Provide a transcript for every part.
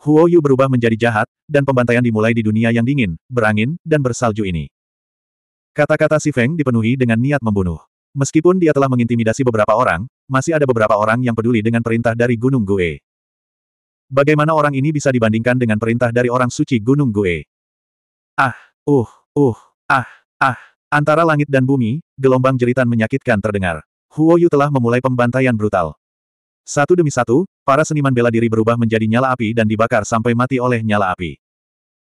Huo Yu berubah menjadi jahat, dan pembantaian dimulai di dunia yang dingin, berangin, dan bersalju ini. Kata-kata Si Feng dipenuhi dengan niat membunuh. Meskipun dia telah mengintimidasi beberapa orang, masih ada beberapa orang yang peduli dengan perintah dari Gunung Gue. Bagaimana orang ini bisa dibandingkan dengan perintah dari orang suci Gunung Gue? Ah, uh, uh, ah, ah. Antara langit dan bumi, gelombang jeritan menyakitkan terdengar. Huo Yu telah memulai pembantaian brutal. Satu demi satu, para seniman bela diri berubah menjadi nyala api dan dibakar sampai mati oleh nyala api.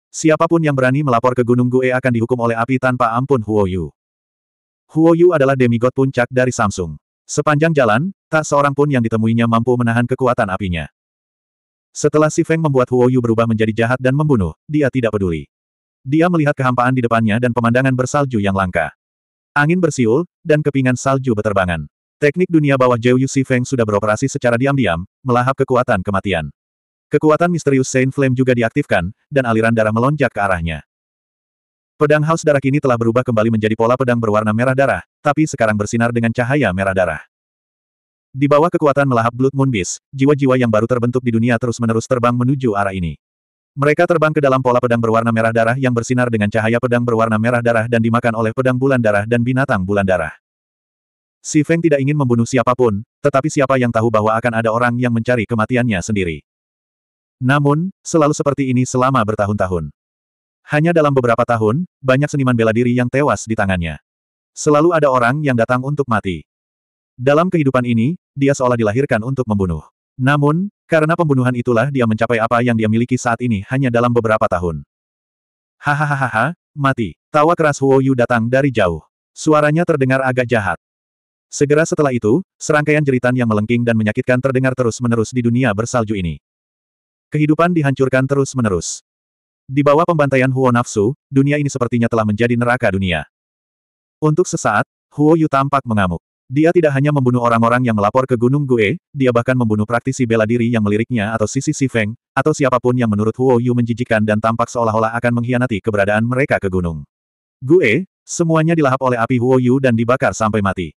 Siapapun yang berani melapor ke Gunung Gue akan dihukum oleh api tanpa ampun Huo Yu. Huo Yu adalah demigod puncak dari Samsung. Sepanjang jalan, tak seorang pun yang ditemuinya mampu menahan kekuatan apinya. Setelah Si Feng membuat Huo Yu berubah menjadi jahat dan membunuh, dia tidak peduli. Dia melihat kehampaan di depannya dan pemandangan bersalju yang langka. Angin bersiul, dan kepingan salju beterbangan. Teknik dunia bawah Zhou Yu Feng sudah beroperasi secara diam-diam, melahap kekuatan kematian. Kekuatan misterius Saint Flame juga diaktifkan, dan aliran darah melonjak ke arahnya. Pedang Haus Darah kini telah berubah kembali menjadi pola pedang berwarna merah darah, tapi sekarang bersinar dengan cahaya merah darah. Di bawah kekuatan melahap Blood Moon Beast, jiwa-jiwa yang baru terbentuk di dunia terus-menerus terbang menuju arah ini. Mereka terbang ke dalam pola pedang berwarna merah darah yang bersinar dengan cahaya pedang berwarna merah darah dan dimakan oleh pedang bulan darah dan binatang bulan darah. Si Feng tidak ingin membunuh siapapun, tetapi siapa yang tahu bahwa akan ada orang yang mencari kematiannya sendiri. Namun, selalu seperti ini selama bertahun-tahun. Hanya dalam beberapa tahun, banyak seniman bela diri yang tewas di tangannya. Selalu ada orang yang datang untuk mati. Dalam kehidupan ini, dia seolah dilahirkan untuk membunuh. Namun, karena pembunuhan itulah dia mencapai apa yang dia miliki saat ini hanya dalam beberapa tahun. Hahaha, mati. Tawa keras Huo Yu datang dari jauh. Suaranya terdengar agak jahat. Segera setelah itu, serangkaian jeritan yang melengking dan menyakitkan terdengar terus-menerus di dunia bersalju ini. Kehidupan dihancurkan terus-menerus. Di bawah pembantaian Huo Nafsu, dunia ini sepertinya telah menjadi neraka dunia. Untuk sesaat, Huo Yu tampak mengamuk. Dia tidak hanya membunuh orang-orang yang melapor ke Gunung Gue, dia bahkan membunuh praktisi bela diri yang meliriknya atau Sisi Si Feng, atau siapapun yang menurut Huo Yu menjijikan dan tampak seolah-olah akan mengkhianati keberadaan mereka ke gunung. Gue, semuanya dilahap oleh api Huo Yu dan dibakar sampai mati.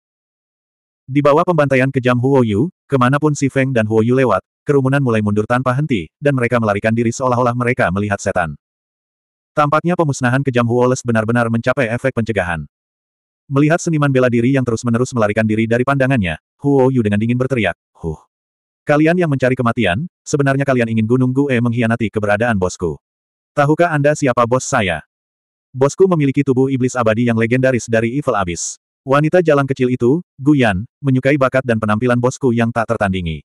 Di bawah pembantaian kejam Huo Yu, kemanapun Si Feng dan Huo Yu lewat, kerumunan mulai mundur tanpa henti, dan mereka melarikan diri seolah-olah mereka melihat setan. Tampaknya pemusnahan kejam Huoles benar-benar mencapai efek pencegahan. Melihat seniman bela diri yang terus-menerus melarikan diri dari pandangannya, Huo Yu dengan dingin berteriak, Huh! Kalian yang mencari kematian, sebenarnya kalian ingin Gunung Gue mengkhianati keberadaan bosku. Tahukah Anda siapa bos saya? Bosku memiliki tubuh iblis abadi yang legendaris dari Evil Abyss. Wanita jalan kecil itu, Gu Yan, menyukai bakat dan penampilan bosku yang tak tertandingi.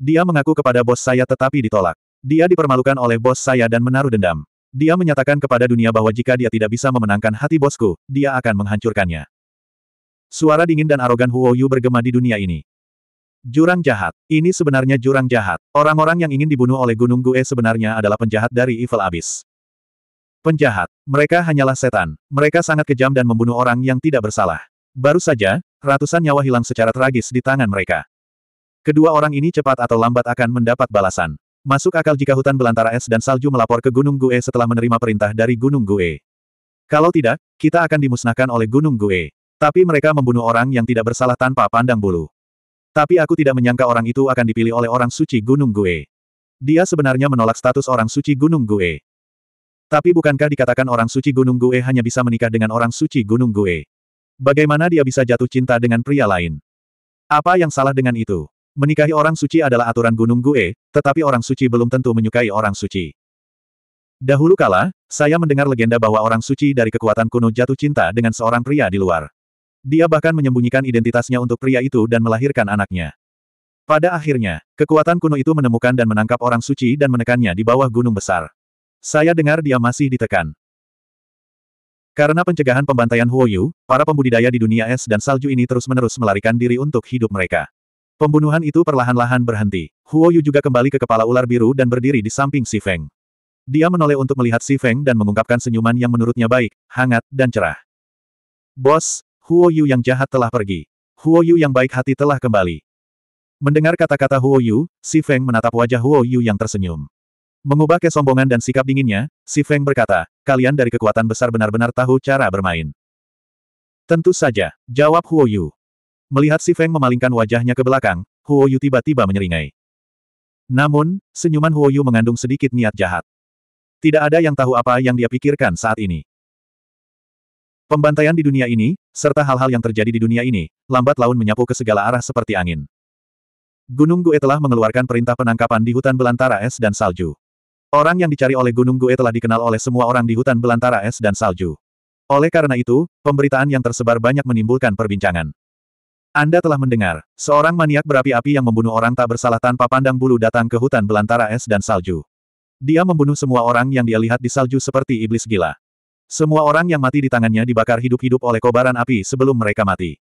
Dia mengaku kepada bos saya tetapi ditolak. Dia dipermalukan oleh bos saya dan menaruh dendam. Dia menyatakan kepada dunia bahwa jika dia tidak bisa memenangkan hati bosku, dia akan menghancurkannya. Suara dingin dan arogan Huo Yu bergema di dunia ini. Jurang jahat. Ini sebenarnya jurang jahat. Orang-orang yang ingin dibunuh oleh Gunung Gue sebenarnya adalah penjahat dari Evil Abyss. Penjahat. Mereka hanyalah setan. Mereka sangat kejam dan membunuh orang yang tidak bersalah. Baru saja, ratusan nyawa hilang secara tragis di tangan mereka. Kedua orang ini cepat atau lambat akan mendapat balasan. Masuk akal jika hutan belantara es dan salju melapor ke Gunung Gue setelah menerima perintah dari Gunung Gue. Kalau tidak, kita akan dimusnahkan oleh Gunung Gue. Tapi mereka membunuh orang yang tidak bersalah tanpa pandang bulu. Tapi aku tidak menyangka orang itu akan dipilih oleh orang suci Gunung Gue. Dia sebenarnya menolak status orang suci Gunung Gue. Tapi bukankah dikatakan orang suci Gunung Gue hanya bisa menikah dengan orang suci Gunung Gue? Bagaimana dia bisa jatuh cinta dengan pria lain? Apa yang salah dengan itu? Menikahi orang suci adalah aturan gunung Gue, tetapi orang suci belum tentu menyukai orang suci. Dahulu kala, saya mendengar legenda bahwa orang suci dari kekuatan kuno jatuh cinta dengan seorang pria di luar. Dia bahkan menyembunyikan identitasnya untuk pria itu dan melahirkan anaknya. Pada akhirnya, kekuatan kuno itu menemukan dan menangkap orang suci dan menekannya di bawah gunung besar. Saya dengar dia masih ditekan. Karena pencegahan pembantaian Huoyu, para pembudidaya di dunia es dan salju ini terus-menerus melarikan diri untuk hidup mereka. Pembunuhan itu perlahan-lahan berhenti. Huoyu juga kembali ke kepala ular biru dan berdiri di samping Si Feng. Dia menoleh untuk melihat Si Feng dan mengungkapkan senyuman yang menurutnya baik, hangat, dan cerah. Bos, Huoyu yang jahat telah pergi. Huoyu yang baik hati telah kembali. Mendengar kata-kata Huoyu, Si Feng menatap wajah Huoyu yang tersenyum. Mengubah kesombongan dan sikap dinginnya, Si Feng berkata, kalian dari kekuatan besar benar-benar tahu cara bermain. Tentu saja, jawab Huo Yu. Melihat Si Feng memalingkan wajahnya ke belakang, Huo Yu tiba-tiba menyeringai. Namun, senyuman Huo Yu mengandung sedikit niat jahat. Tidak ada yang tahu apa yang dia pikirkan saat ini. Pembantaian di dunia ini, serta hal-hal yang terjadi di dunia ini, lambat laun menyapu ke segala arah seperti angin. Gunung Gue telah mengeluarkan perintah penangkapan di hutan belantara es dan salju. Orang yang dicari oleh Gunung Gue telah dikenal oleh semua orang di hutan belantara es dan salju. Oleh karena itu, pemberitaan yang tersebar banyak menimbulkan perbincangan. Anda telah mendengar, seorang maniak berapi-api yang membunuh orang tak bersalah tanpa pandang bulu datang ke hutan belantara es dan salju. Dia membunuh semua orang yang dia lihat di salju seperti iblis gila. Semua orang yang mati di tangannya dibakar hidup-hidup oleh kobaran api sebelum mereka mati.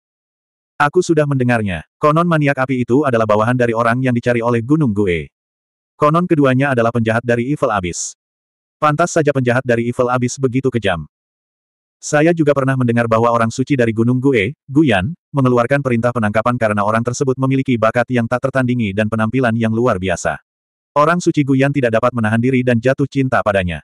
Aku sudah mendengarnya. Konon maniak api itu adalah bawahan dari orang yang dicari oleh Gunung Gue. Konon keduanya adalah penjahat dari Evil Abyss. Pantas saja penjahat dari Evil Abyss begitu kejam. Saya juga pernah mendengar bahwa orang suci dari Gunung Gue, Guyan, mengeluarkan perintah penangkapan karena orang tersebut memiliki bakat yang tak tertandingi dan penampilan yang luar biasa. Orang suci Guyan tidak dapat menahan diri dan jatuh cinta padanya.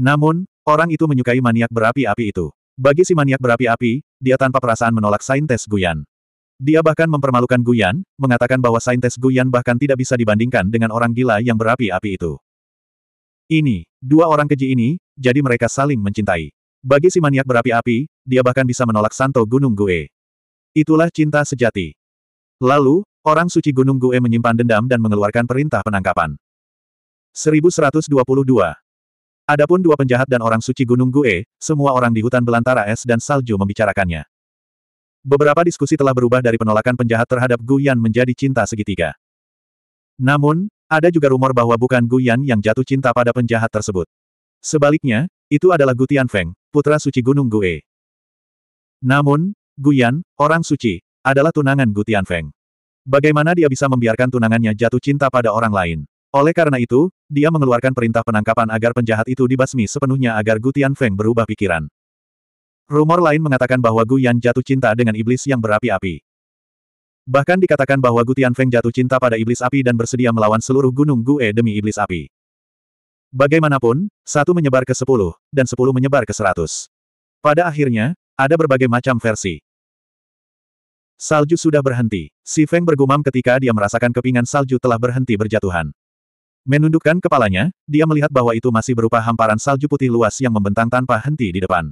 Namun, orang itu menyukai maniak berapi-api itu. Bagi si maniak berapi-api, dia tanpa perasaan menolak saintes Guyan. Dia bahkan mempermalukan Guyan, mengatakan bahwa saintes Guyan bahkan tidak bisa dibandingkan dengan orang gila yang berapi-api itu. Ini, dua orang keji ini, jadi mereka saling mencintai. Bagi si maniak berapi-api, dia bahkan bisa menolak Santo Gunung Gue. Itulah cinta sejati. Lalu, orang suci Gunung Gue menyimpan dendam dan mengeluarkan perintah penangkapan. 1122 Adapun dua penjahat dan orang suci Gunung Gue, semua orang di hutan belantara es dan salju membicarakannya. Beberapa diskusi telah berubah dari penolakan penjahat terhadap Gu Yan menjadi cinta segitiga. Namun, ada juga rumor bahwa bukan Gu Yan yang jatuh cinta pada penjahat tersebut. Sebaliknya, itu adalah Gu Feng, putra suci Gunung Gue. Namun, Gu Yan, orang suci, adalah tunangan Gu Feng. Bagaimana dia bisa membiarkan tunangannya jatuh cinta pada orang lain? Oleh karena itu, dia mengeluarkan perintah penangkapan agar penjahat itu dibasmi sepenuhnya agar Gu Feng berubah pikiran. Rumor lain mengatakan bahwa Gu Yan jatuh cinta dengan iblis yang berapi-api. Bahkan dikatakan bahwa Gu Feng jatuh cinta pada iblis api dan bersedia melawan seluruh gunung Gue demi iblis api. Bagaimanapun, satu menyebar ke sepuluh, dan sepuluh menyebar ke seratus. Pada akhirnya, ada berbagai macam versi. Salju sudah berhenti. Si Feng bergumam ketika dia merasakan kepingan salju telah berhenti berjatuhan. Menundukkan kepalanya, dia melihat bahwa itu masih berupa hamparan salju putih luas yang membentang tanpa henti di depan.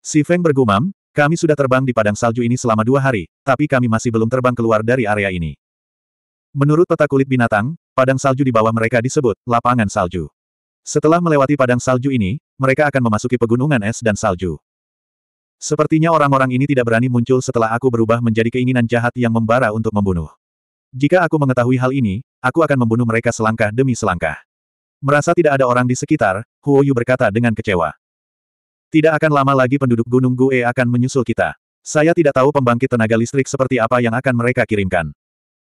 Si Feng bergumam, kami sudah terbang di padang salju ini selama dua hari, tapi kami masih belum terbang keluar dari area ini. Menurut peta kulit binatang, padang salju di bawah mereka disebut lapangan salju. Setelah melewati padang salju ini, mereka akan memasuki pegunungan es dan salju. Sepertinya orang-orang ini tidak berani muncul setelah aku berubah menjadi keinginan jahat yang membara untuk membunuh. Jika aku mengetahui hal ini, aku akan membunuh mereka selangkah demi selangkah. Merasa tidak ada orang di sekitar, Huoyu berkata dengan kecewa. Tidak akan lama lagi penduduk Gunung Gue akan menyusul kita. Saya tidak tahu pembangkit tenaga listrik seperti apa yang akan mereka kirimkan.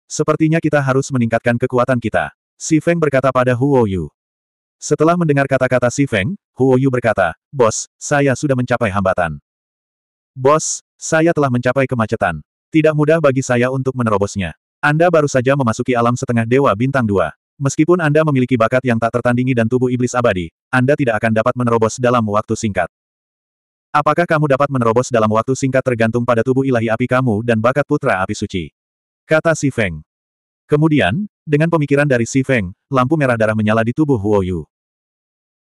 Sepertinya kita harus meningkatkan kekuatan kita. Si Feng berkata pada Huo Yu. Setelah mendengar kata-kata Si Feng, Huo Yu berkata, Bos, saya sudah mencapai hambatan. Bos, saya telah mencapai kemacetan. Tidak mudah bagi saya untuk menerobosnya. Anda baru saja memasuki alam setengah dewa bintang dua. Meskipun Anda memiliki bakat yang tak tertandingi dan tubuh iblis abadi, Anda tidak akan dapat menerobos dalam waktu singkat. Apakah kamu dapat menerobos dalam waktu singkat tergantung pada tubuh ilahi api kamu dan bakat putra api suci? Kata Si Feng. Kemudian, dengan pemikiran dari Si Feng, lampu merah darah menyala di tubuh Huo Yu.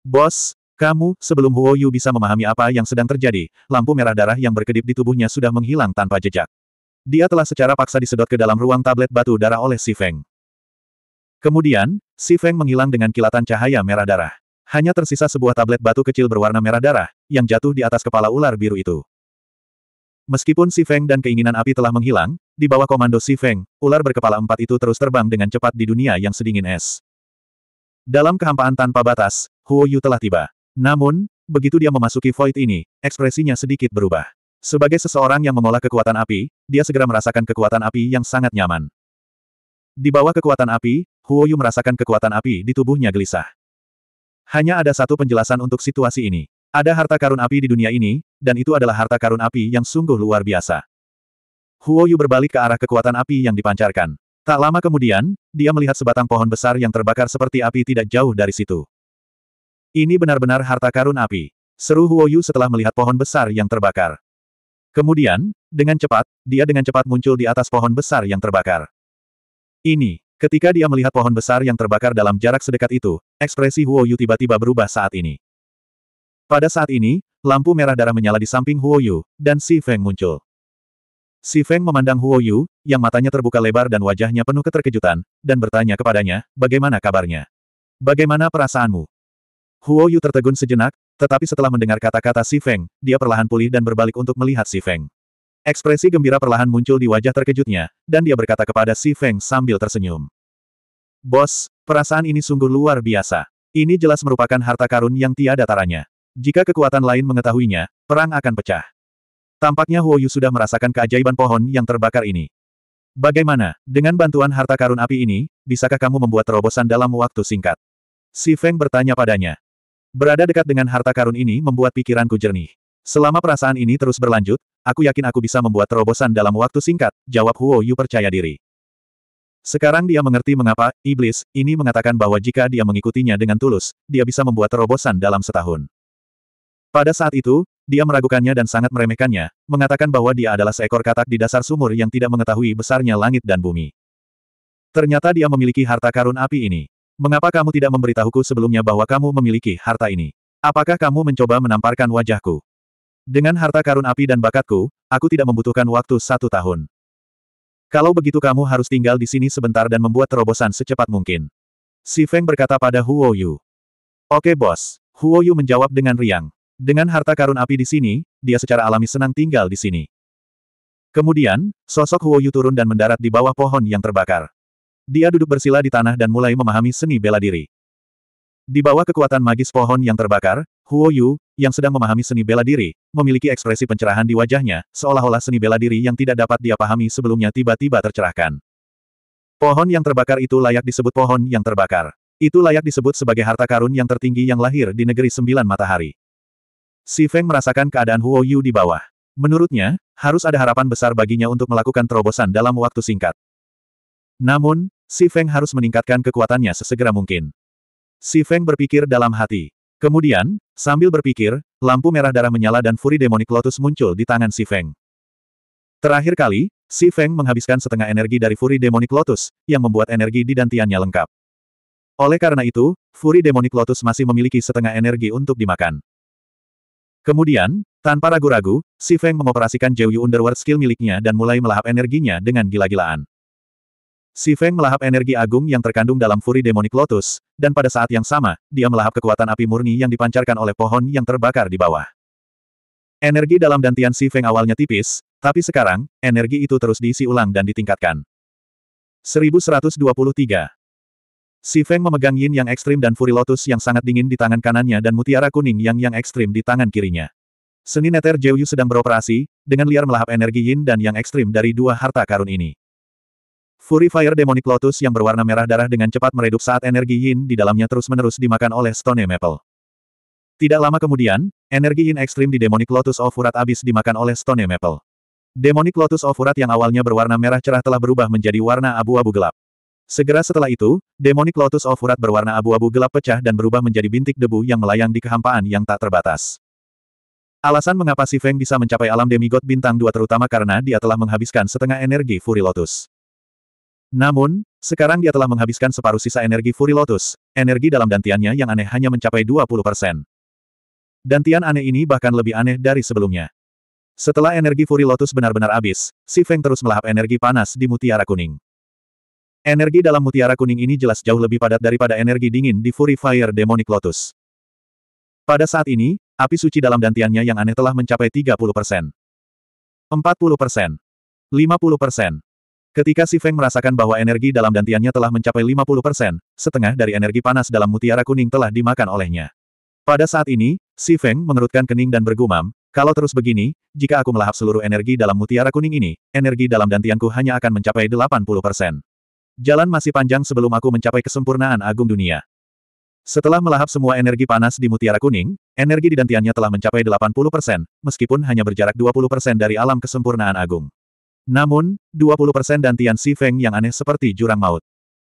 Bos, kamu, sebelum Huo Yu bisa memahami apa yang sedang terjadi, lampu merah darah yang berkedip di tubuhnya sudah menghilang tanpa jejak. Dia telah secara paksa disedot ke dalam ruang tablet batu darah oleh Si Feng. Kemudian, Si Feng menghilang dengan kilatan cahaya merah darah. Hanya tersisa sebuah tablet batu kecil berwarna merah darah, yang jatuh di atas kepala ular biru itu. Meskipun Si Feng dan keinginan api telah menghilang, di bawah komando Si Feng, ular berkepala empat itu terus terbang dengan cepat di dunia yang sedingin es. Dalam kehampaan tanpa batas, Huo Yu telah tiba. Namun, begitu dia memasuki void ini, ekspresinya sedikit berubah. Sebagai seseorang yang mengolah kekuatan api, dia segera merasakan kekuatan api yang sangat nyaman. Di bawah kekuatan api, Huo Yu merasakan kekuatan api di tubuhnya gelisah. Hanya ada satu penjelasan untuk situasi ini. Ada harta karun api di dunia ini, dan itu adalah harta karun api yang sungguh luar biasa. Huo Yu berbalik ke arah kekuatan api yang dipancarkan. Tak lama kemudian, dia melihat sebatang pohon besar yang terbakar seperti api tidak jauh dari situ. Ini benar-benar harta karun api. Seru Huo Yu setelah melihat pohon besar yang terbakar. Kemudian, dengan cepat, dia dengan cepat muncul di atas pohon besar yang terbakar. Ini, ketika dia melihat pohon besar yang terbakar dalam jarak sedekat itu, Ekspresi Huo Yu tiba-tiba berubah saat ini. Pada saat ini, lampu merah darah menyala di samping Huo Yu, dan Si Feng muncul. Si Feng memandang Huo Yu, yang matanya terbuka lebar dan wajahnya penuh keterkejutan, dan bertanya kepadanya, bagaimana kabarnya? Bagaimana perasaanmu? Huo Yu tertegun sejenak, tetapi setelah mendengar kata-kata Si Feng, dia perlahan pulih dan berbalik untuk melihat Si Feng. Ekspresi gembira perlahan muncul di wajah terkejutnya, dan dia berkata kepada Si Feng sambil tersenyum. Bos, perasaan ini sungguh luar biasa. Ini jelas merupakan harta karun yang tiada taranya. Jika kekuatan lain mengetahuinya, perang akan pecah. Tampaknya Huoyu sudah merasakan keajaiban pohon yang terbakar ini. Bagaimana, dengan bantuan harta karun api ini, bisakah kamu membuat terobosan dalam waktu singkat? Si Feng bertanya padanya. Berada dekat dengan harta karun ini membuat pikiranku jernih. Selama perasaan ini terus berlanjut, aku yakin aku bisa membuat terobosan dalam waktu singkat, jawab Huo Yu percaya diri. Sekarang dia mengerti mengapa, iblis, ini mengatakan bahwa jika dia mengikutinya dengan tulus, dia bisa membuat terobosan dalam setahun. Pada saat itu, dia meragukannya dan sangat meremehkannya, mengatakan bahwa dia adalah seekor katak di dasar sumur yang tidak mengetahui besarnya langit dan bumi. Ternyata dia memiliki harta karun api ini. Mengapa kamu tidak memberitahuku sebelumnya bahwa kamu memiliki harta ini? Apakah kamu mencoba menamparkan wajahku? Dengan harta karun api dan bakatku, aku tidak membutuhkan waktu satu tahun. Kalau begitu kamu harus tinggal di sini sebentar dan membuat terobosan secepat mungkin. Si Feng berkata pada Huo Yu. Oke bos. Huo Yu menjawab dengan riang. Dengan harta karun api di sini, dia secara alami senang tinggal di sini. Kemudian, sosok Huo Yu turun dan mendarat di bawah pohon yang terbakar. Dia duduk bersila di tanah dan mulai memahami seni bela diri. Di bawah kekuatan magis pohon yang terbakar, Huo Yu, yang sedang memahami seni bela diri, memiliki ekspresi pencerahan di wajahnya, seolah-olah seni bela diri yang tidak dapat dia pahami sebelumnya tiba-tiba tercerahkan. Pohon yang terbakar itu layak disebut pohon yang terbakar. Itu layak disebut sebagai harta karun yang tertinggi yang lahir di negeri sembilan matahari. Si Feng merasakan keadaan Huo Yu di bawah. Menurutnya, harus ada harapan besar baginya untuk melakukan terobosan dalam waktu singkat. Namun, Si Feng harus meningkatkan kekuatannya sesegera mungkin. Si Feng berpikir dalam hati. Kemudian, sambil berpikir, lampu merah darah menyala dan Furi Demonic Lotus muncul di tangan Si Feng. Terakhir kali, Si Feng menghabiskan setengah energi dari Furi Demonic Lotus, yang membuat energi di dantiannya lengkap. Oleh karena itu, Furi Demonic Lotus masih memiliki setengah energi untuk dimakan. Kemudian, tanpa ragu-ragu, Si Feng mengoperasikan Jiuyu Underworld skill miliknya dan mulai melahap energinya dengan gila-gilaan. Si Feng melahap energi agung yang terkandung dalam Furi Demonic Lotus, dan pada saat yang sama, dia melahap kekuatan api murni yang dipancarkan oleh pohon yang terbakar di bawah. Energi dalam dantian Si Feng awalnya tipis, tapi sekarang, energi itu terus diisi ulang dan ditingkatkan. 1123 Si Feng memegang yin yang ekstrim dan Furi Lotus yang sangat dingin di tangan kanannya dan mutiara kuning yang yang ekstrim di tangan kirinya. Seni Neter Yu sedang beroperasi, dengan liar melahap energi yin dan yang ekstrim dari dua harta karun ini. Fury Fire Demonic Lotus yang berwarna merah darah dengan cepat meredup saat energi yin di dalamnya terus-menerus dimakan oleh Stone Maple. Tidak lama kemudian, energi yin ekstrim di Demonic Lotus of Urat abis dimakan oleh Stone Maple. Demonic Lotus of Urat yang awalnya berwarna merah cerah telah berubah menjadi warna abu-abu gelap. Segera setelah itu, Demonic Lotus of Urat berwarna abu-abu gelap pecah dan berubah menjadi bintik debu yang melayang di kehampaan yang tak terbatas. Alasan mengapa Si Feng bisa mencapai alam demigod bintang dua terutama karena dia telah menghabiskan setengah energi Fury Lotus. Namun, sekarang dia telah menghabiskan separuh sisa energi Furi Lotus, energi dalam dantiannya yang aneh hanya mencapai 20 persen. Dantian aneh ini bahkan lebih aneh dari sebelumnya. Setelah energi Furi Lotus benar-benar habis, Si Feng terus melahap energi panas di mutiara kuning. Energi dalam mutiara kuning ini jelas jauh lebih padat daripada energi dingin di Furi Fire Demonic Lotus. Pada saat ini, api suci dalam dantiannya yang aneh telah mencapai 30 persen. 40 persen. 50 persen. Ketika Si Feng merasakan bahwa energi dalam dantiannya telah mencapai 50%, setengah dari energi panas dalam mutiara kuning telah dimakan olehnya. Pada saat ini, Si Feng mengerutkan kening dan bergumam, kalau terus begini, jika aku melahap seluruh energi dalam mutiara kuning ini, energi dalam dantianku hanya akan mencapai 80%. Jalan masih panjang sebelum aku mencapai kesempurnaan agung dunia. Setelah melahap semua energi panas di mutiara kuning, energi di dantiannya telah mencapai 80%, meskipun hanya berjarak 20% dari alam kesempurnaan agung. Namun, 20% dan Tian Si Feng yang aneh seperti jurang maut.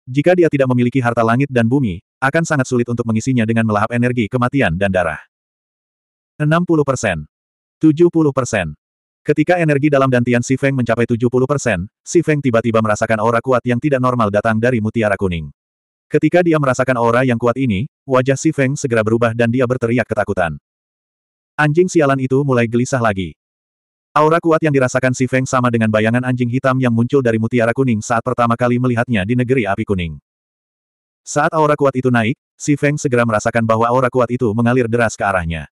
Jika dia tidak memiliki harta langit dan bumi, akan sangat sulit untuk mengisinya dengan melahap energi kematian dan darah. 60%. 70%. Ketika energi dalam dantian Si Feng mencapai 70%, Si Feng tiba-tiba merasakan aura kuat yang tidak normal datang dari mutiara kuning. Ketika dia merasakan aura yang kuat ini, wajah Si Feng segera berubah dan dia berteriak ketakutan. Anjing sialan itu mulai gelisah lagi. Aura kuat yang dirasakan si Feng sama dengan bayangan anjing hitam yang muncul dari mutiara kuning saat pertama kali melihatnya di negeri api kuning. Saat aura kuat itu naik, si Feng segera merasakan bahwa aura kuat itu mengalir deras ke arahnya.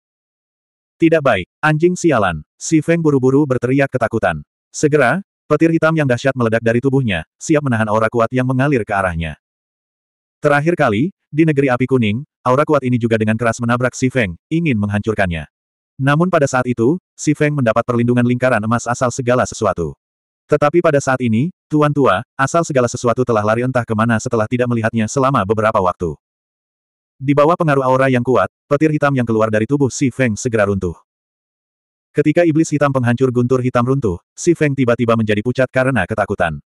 Tidak baik, anjing sialan. Si Feng buru-buru berteriak ketakutan. Segera, petir hitam yang dahsyat meledak dari tubuhnya, siap menahan aura kuat yang mengalir ke arahnya. Terakhir kali, di negeri api kuning, aura kuat ini juga dengan keras menabrak Si Feng, ingin menghancurkannya. Namun pada saat itu, si Feng mendapat perlindungan lingkaran emas asal segala sesuatu. Tetapi pada saat ini, Tuan Tua, asal segala sesuatu telah lari entah kemana setelah tidak melihatnya selama beberapa waktu. Di bawah pengaruh aura yang kuat, petir hitam yang keluar dari tubuh si Feng segera runtuh. Ketika iblis hitam penghancur guntur hitam runtuh, si Feng tiba-tiba menjadi pucat karena ketakutan.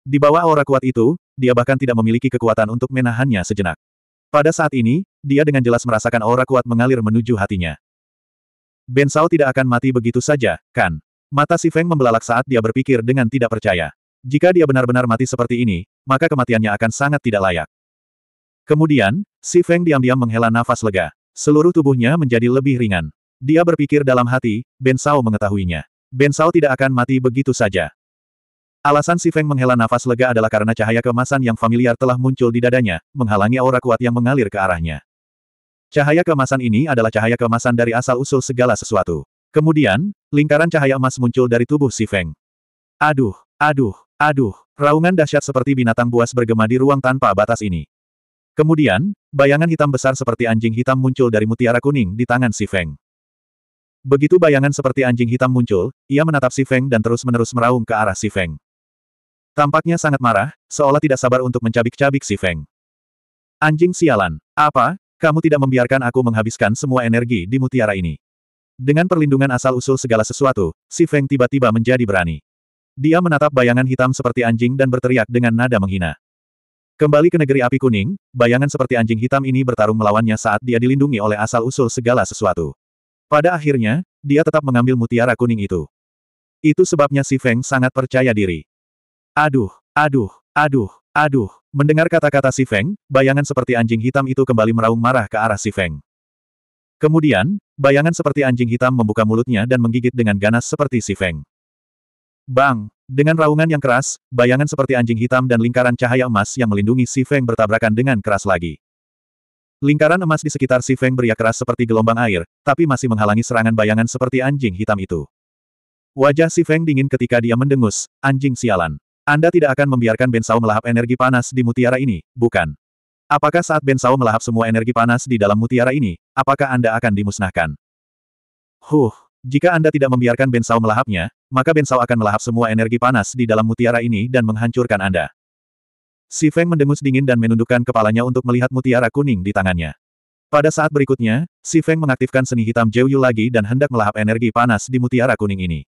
Di bawah aura kuat itu, dia bahkan tidak memiliki kekuatan untuk menahannya sejenak. Pada saat ini, dia dengan jelas merasakan aura kuat mengalir menuju hatinya. Ben Sao tidak akan mati begitu saja, kan? Mata Si Feng membelalak saat dia berpikir dengan tidak percaya. Jika dia benar-benar mati seperti ini, maka kematiannya akan sangat tidak layak. Kemudian, Si Feng diam-diam menghela nafas lega. Seluruh tubuhnya menjadi lebih ringan. Dia berpikir dalam hati, Ben Sao mengetahuinya. Ben Sao tidak akan mati begitu saja. Alasan Si Feng menghela nafas lega adalah karena cahaya kemasan yang familiar telah muncul di dadanya, menghalangi aura kuat yang mengalir ke arahnya. Cahaya keemasan ini adalah cahaya keemasan dari asal-usul segala sesuatu. Kemudian, lingkaran cahaya emas muncul dari tubuh si Feng. Aduh, aduh, aduh, raungan dahsyat seperti binatang buas bergema di ruang tanpa batas ini. Kemudian, bayangan hitam besar seperti anjing hitam muncul dari mutiara kuning di tangan si Feng. Begitu bayangan seperti anjing hitam muncul, ia menatap si Feng dan terus-menerus meraung ke arah si Feng. Tampaknya sangat marah, seolah tidak sabar untuk mencabik-cabik si Feng. Anjing sialan. Apa? Kamu tidak membiarkan aku menghabiskan semua energi di mutiara ini. Dengan perlindungan asal-usul segala sesuatu, si Feng tiba-tiba menjadi berani. Dia menatap bayangan hitam seperti anjing dan berteriak dengan nada menghina. Kembali ke negeri api kuning, bayangan seperti anjing hitam ini bertarung melawannya saat dia dilindungi oleh asal-usul segala sesuatu. Pada akhirnya, dia tetap mengambil mutiara kuning itu. Itu sebabnya si Feng sangat percaya diri. Aduh, aduh, aduh. Aduh, mendengar kata-kata si Feng, bayangan seperti anjing hitam itu kembali meraung marah ke arah si Feng. Kemudian, bayangan seperti anjing hitam membuka mulutnya dan menggigit dengan ganas seperti si Feng. Bang! Dengan raungan yang keras, bayangan seperti anjing hitam dan lingkaran cahaya emas yang melindungi si Feng bertabrakan dengan keras lagi. Lingkaran emas di sekitar si Feng beriak keras seperti gelombang air, tapi masih menghalangi serangan bayangan seperti anjing hitam itu. Wajah si Feng dingin ketika dia mendengus, anjing sialan. Anda tidak akan membiarkan Bensau melahap energi panas di mutiara ini, bukan? Apakah saat Bensau melahap semua energi panas di dalam mutiara ini, apakah Anda akan dimusnahkan? Huh, jika Anda tidak membiarkan Bensau melahapnya, maka Bensau akan melahap semua energi panas di dalam mutiara ini dan menghancurkan Anda. Si Feng mendengus dingin dan menundukkan kepalanya untuk melihat mutiara kuning di tangannya. Pada saat berikutnya, Si Feng mengaktifkan seni hitam Zhou lagi dan hendak melahap energi panas di mutiara kuning ini.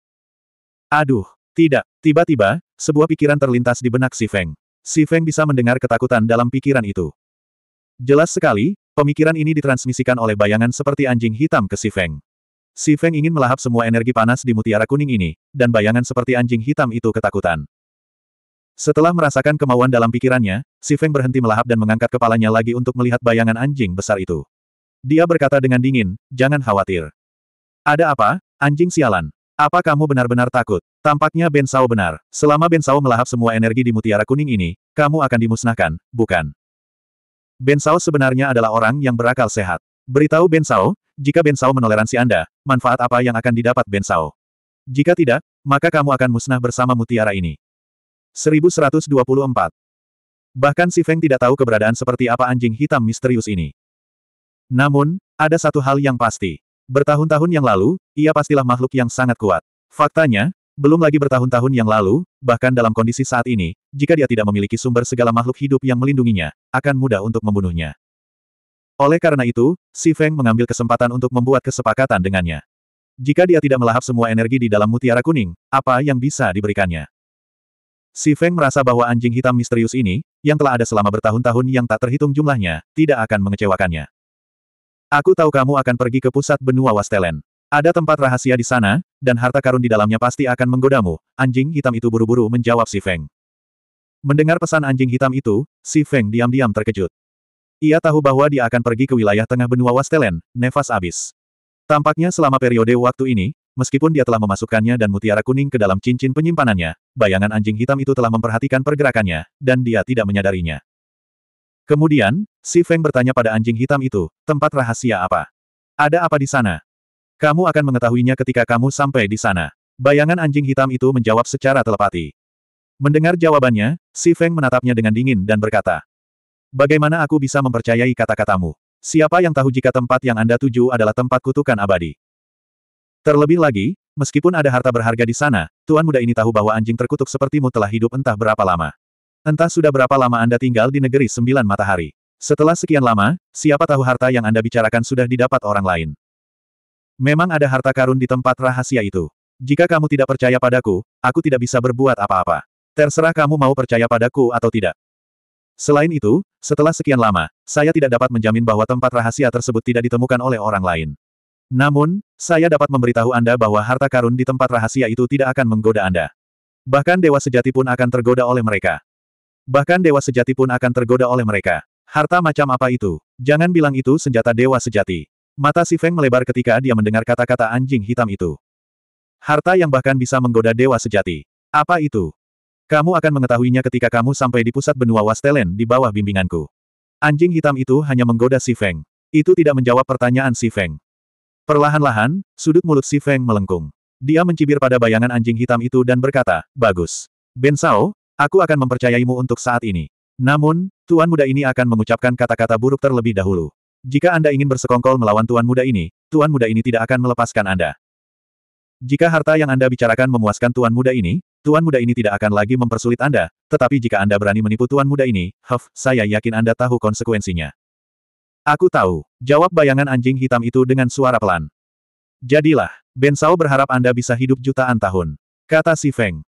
Aduh, tidak, tiba-tiba, sebuah pikiran terlintas di benak Si Feng. Si Feng bisa mendengar ketakutan dalam pikiran itu. Jelas sekali, pemikiran ini ditransmisikan oleh bayangan seperti anjing hitam ke Si Feng. Si Feng ingin melahap semua energi panas di mutiara kuning ini, dan bayangan seperti anjing hitam itu ketakutan. Setelah merasakan kemauan dalam pikirannya, Si Feng berhenti melahap dan mengangkat kepalanya lagi untuk melihat bayangan anjing besar itu. Dia berkata dengan dingin, jangan khawatir. Ada apa, anjing sialan? Apa kamu benar-benar takut? Tampaknya Ben Sao benar. Selama Ben Sao melahap semua energi di mutiara kuning ini, kamu akan dimusnahkan, bukan? Ben Sao sebenarnya adalah orang yang berakal sehat. Beritahu Ben Sao, jika Ben Sao menoleransi Anda, manfaat apa yang akan didapat Ben Sao? Jika tidak, maka kamu akan musnah bersama mutiara ini. 1124 Bahkan si Feng tidak tahu keberadaan seperti apa anjing hitam misterius ini. Namun, ada satu hal yang pasti. Bertahun-tahun yang lalu, ia pastilah makhluk yang sangat kuat. Faktanya, belum lagi bertahun-tahun yang lalu, bahkan dalam kondisi saat ini, jika dia tidak memiliki sumber segala makhluk hidup yang melindunginya, akan mudah untuk membunuhnya. Oleh karena itu, Si Feng mengambil kesempatan untuk membuat kesepakatan dengannya. Jika dia tidak melahap semua energi di dalam mutiara kuning, apa yang bisa diberikannya? Si Feng merasa bahwa anjing hitam misterius ini, yang telah ada selama bertahun-tahun yang tak terhitung jumlahnya, tidak akan mengecewakannya. Aku tahu kamu akan pergi ke pusat benua Wastelen. Ada tempat rahasia di sana, dan harta karun di dalamnya pasti akan menggodamu. Anjing hitam itu buru-buru menjawab si Feng. Mendengar pesan anjing hitam itu, si Feng diam-diam terkejut. Ia tahu bahwa dia akan pergi ke wilayah tengah benua Wastelen, nefas abis. Tampaknya selama periode waktu ini, meskipun dia telah memasukkannya dan mutiara kuning ke dalam cincin penyimpanannya, bayangan anjing hitam itu telah memperhatikan pergerakannya, dan dia tidak menyadarinya. Kemudian, si Feng bertanya pada anjing hitam itu, tempat rahasia apa? Ada apa di sana? Kamu akan mengetahuinya ketika kamu sampai di sana. Bayangan anjing hitam itu menjawab secara telepati. Mendengar jawabannya, si Feng menatapnya dengan dingin dan berkata, Bagaimana aku bisa mempercayai kata-katamu? Siapa yang tahu jika tempat yang Anda tuju adalah tempat kutukan abadi? Terlebih lagi, meskipun ada harta berharga di sana, Tuan muda ini tahu bahwa anjing terkutuk sepertimu telah hidup entah berapa lama. Entah sudah berapa lama Anda tinggal di negeri sembilan matahari. Setelah sekian lama, siapa tahu harta yang Anda bicarakan sudah didapat orang lain. Memang ada harta karun di tempat rahasia itu. Jika kamu tidak percaya padaku, aku tidak bisa berbuat apa-apa. Terserah kamu mau percaya padaku atau tidak. Selain itu, setelah sekian lama, saya tidak dapat menjamin bahwa tempat rahasia tersebut tidak ditemukan oleh orang lain. Namun, saya dapat memberitahu Anda bahwa harta karun di tempat rahasia itu tidak akan menggoda Anda. Bahkan dewa sejati pun akan tergoda oleh mereka. Bahkan dewa sejati pun akan tergoda oleh mereka. Harta macam apa itu? Jangan bilang itu senjata dewa sejati. Mata si Feng melebar ketika dia mendengar kata-kata anjing hitam itu. Harta yang bahkan bisa menggoda dewa sejati. Apa itu? Kamu akan mengetahuinya ketika kamu sampai di pusat benua Wastelen di bawah bimbinganku. Anjing hitam itu hanya menggoda si Feng. Itu tidak menjawab pertanyaan si Feng. Perlahan-lahan, sudut mulut si Feng melengkung. Dia mencibir pada bayangan anjing hitam itu dan berkata, Bagus. Ben Sao, Aku akan mempercayaimu untuk saat ini. Namun, Tuan Muda ini akan mengucapkan kata-kata buruk terlebih dahulu. Jika Anda ingin bersekongkol melawan Tuan Muda ini, Tuan Muda ini tidak akan melepaskan Anda. Jika harta yang Anda bicarakan memuaskan Tuan Muda ini, Tuan Muda ini tidak akan lagi mempersulit Anda, tetapi jika Anda berani menipu Tuan Muda ini, Huff, saya yakin Anda tahu konsekuensinya. Aku tahu, jawab bayangan anjing hitam itu dengan suara pelan. Jadilah, Ben Sao berharap Anda bisa hidup jutaan tahun. Kata si Feng.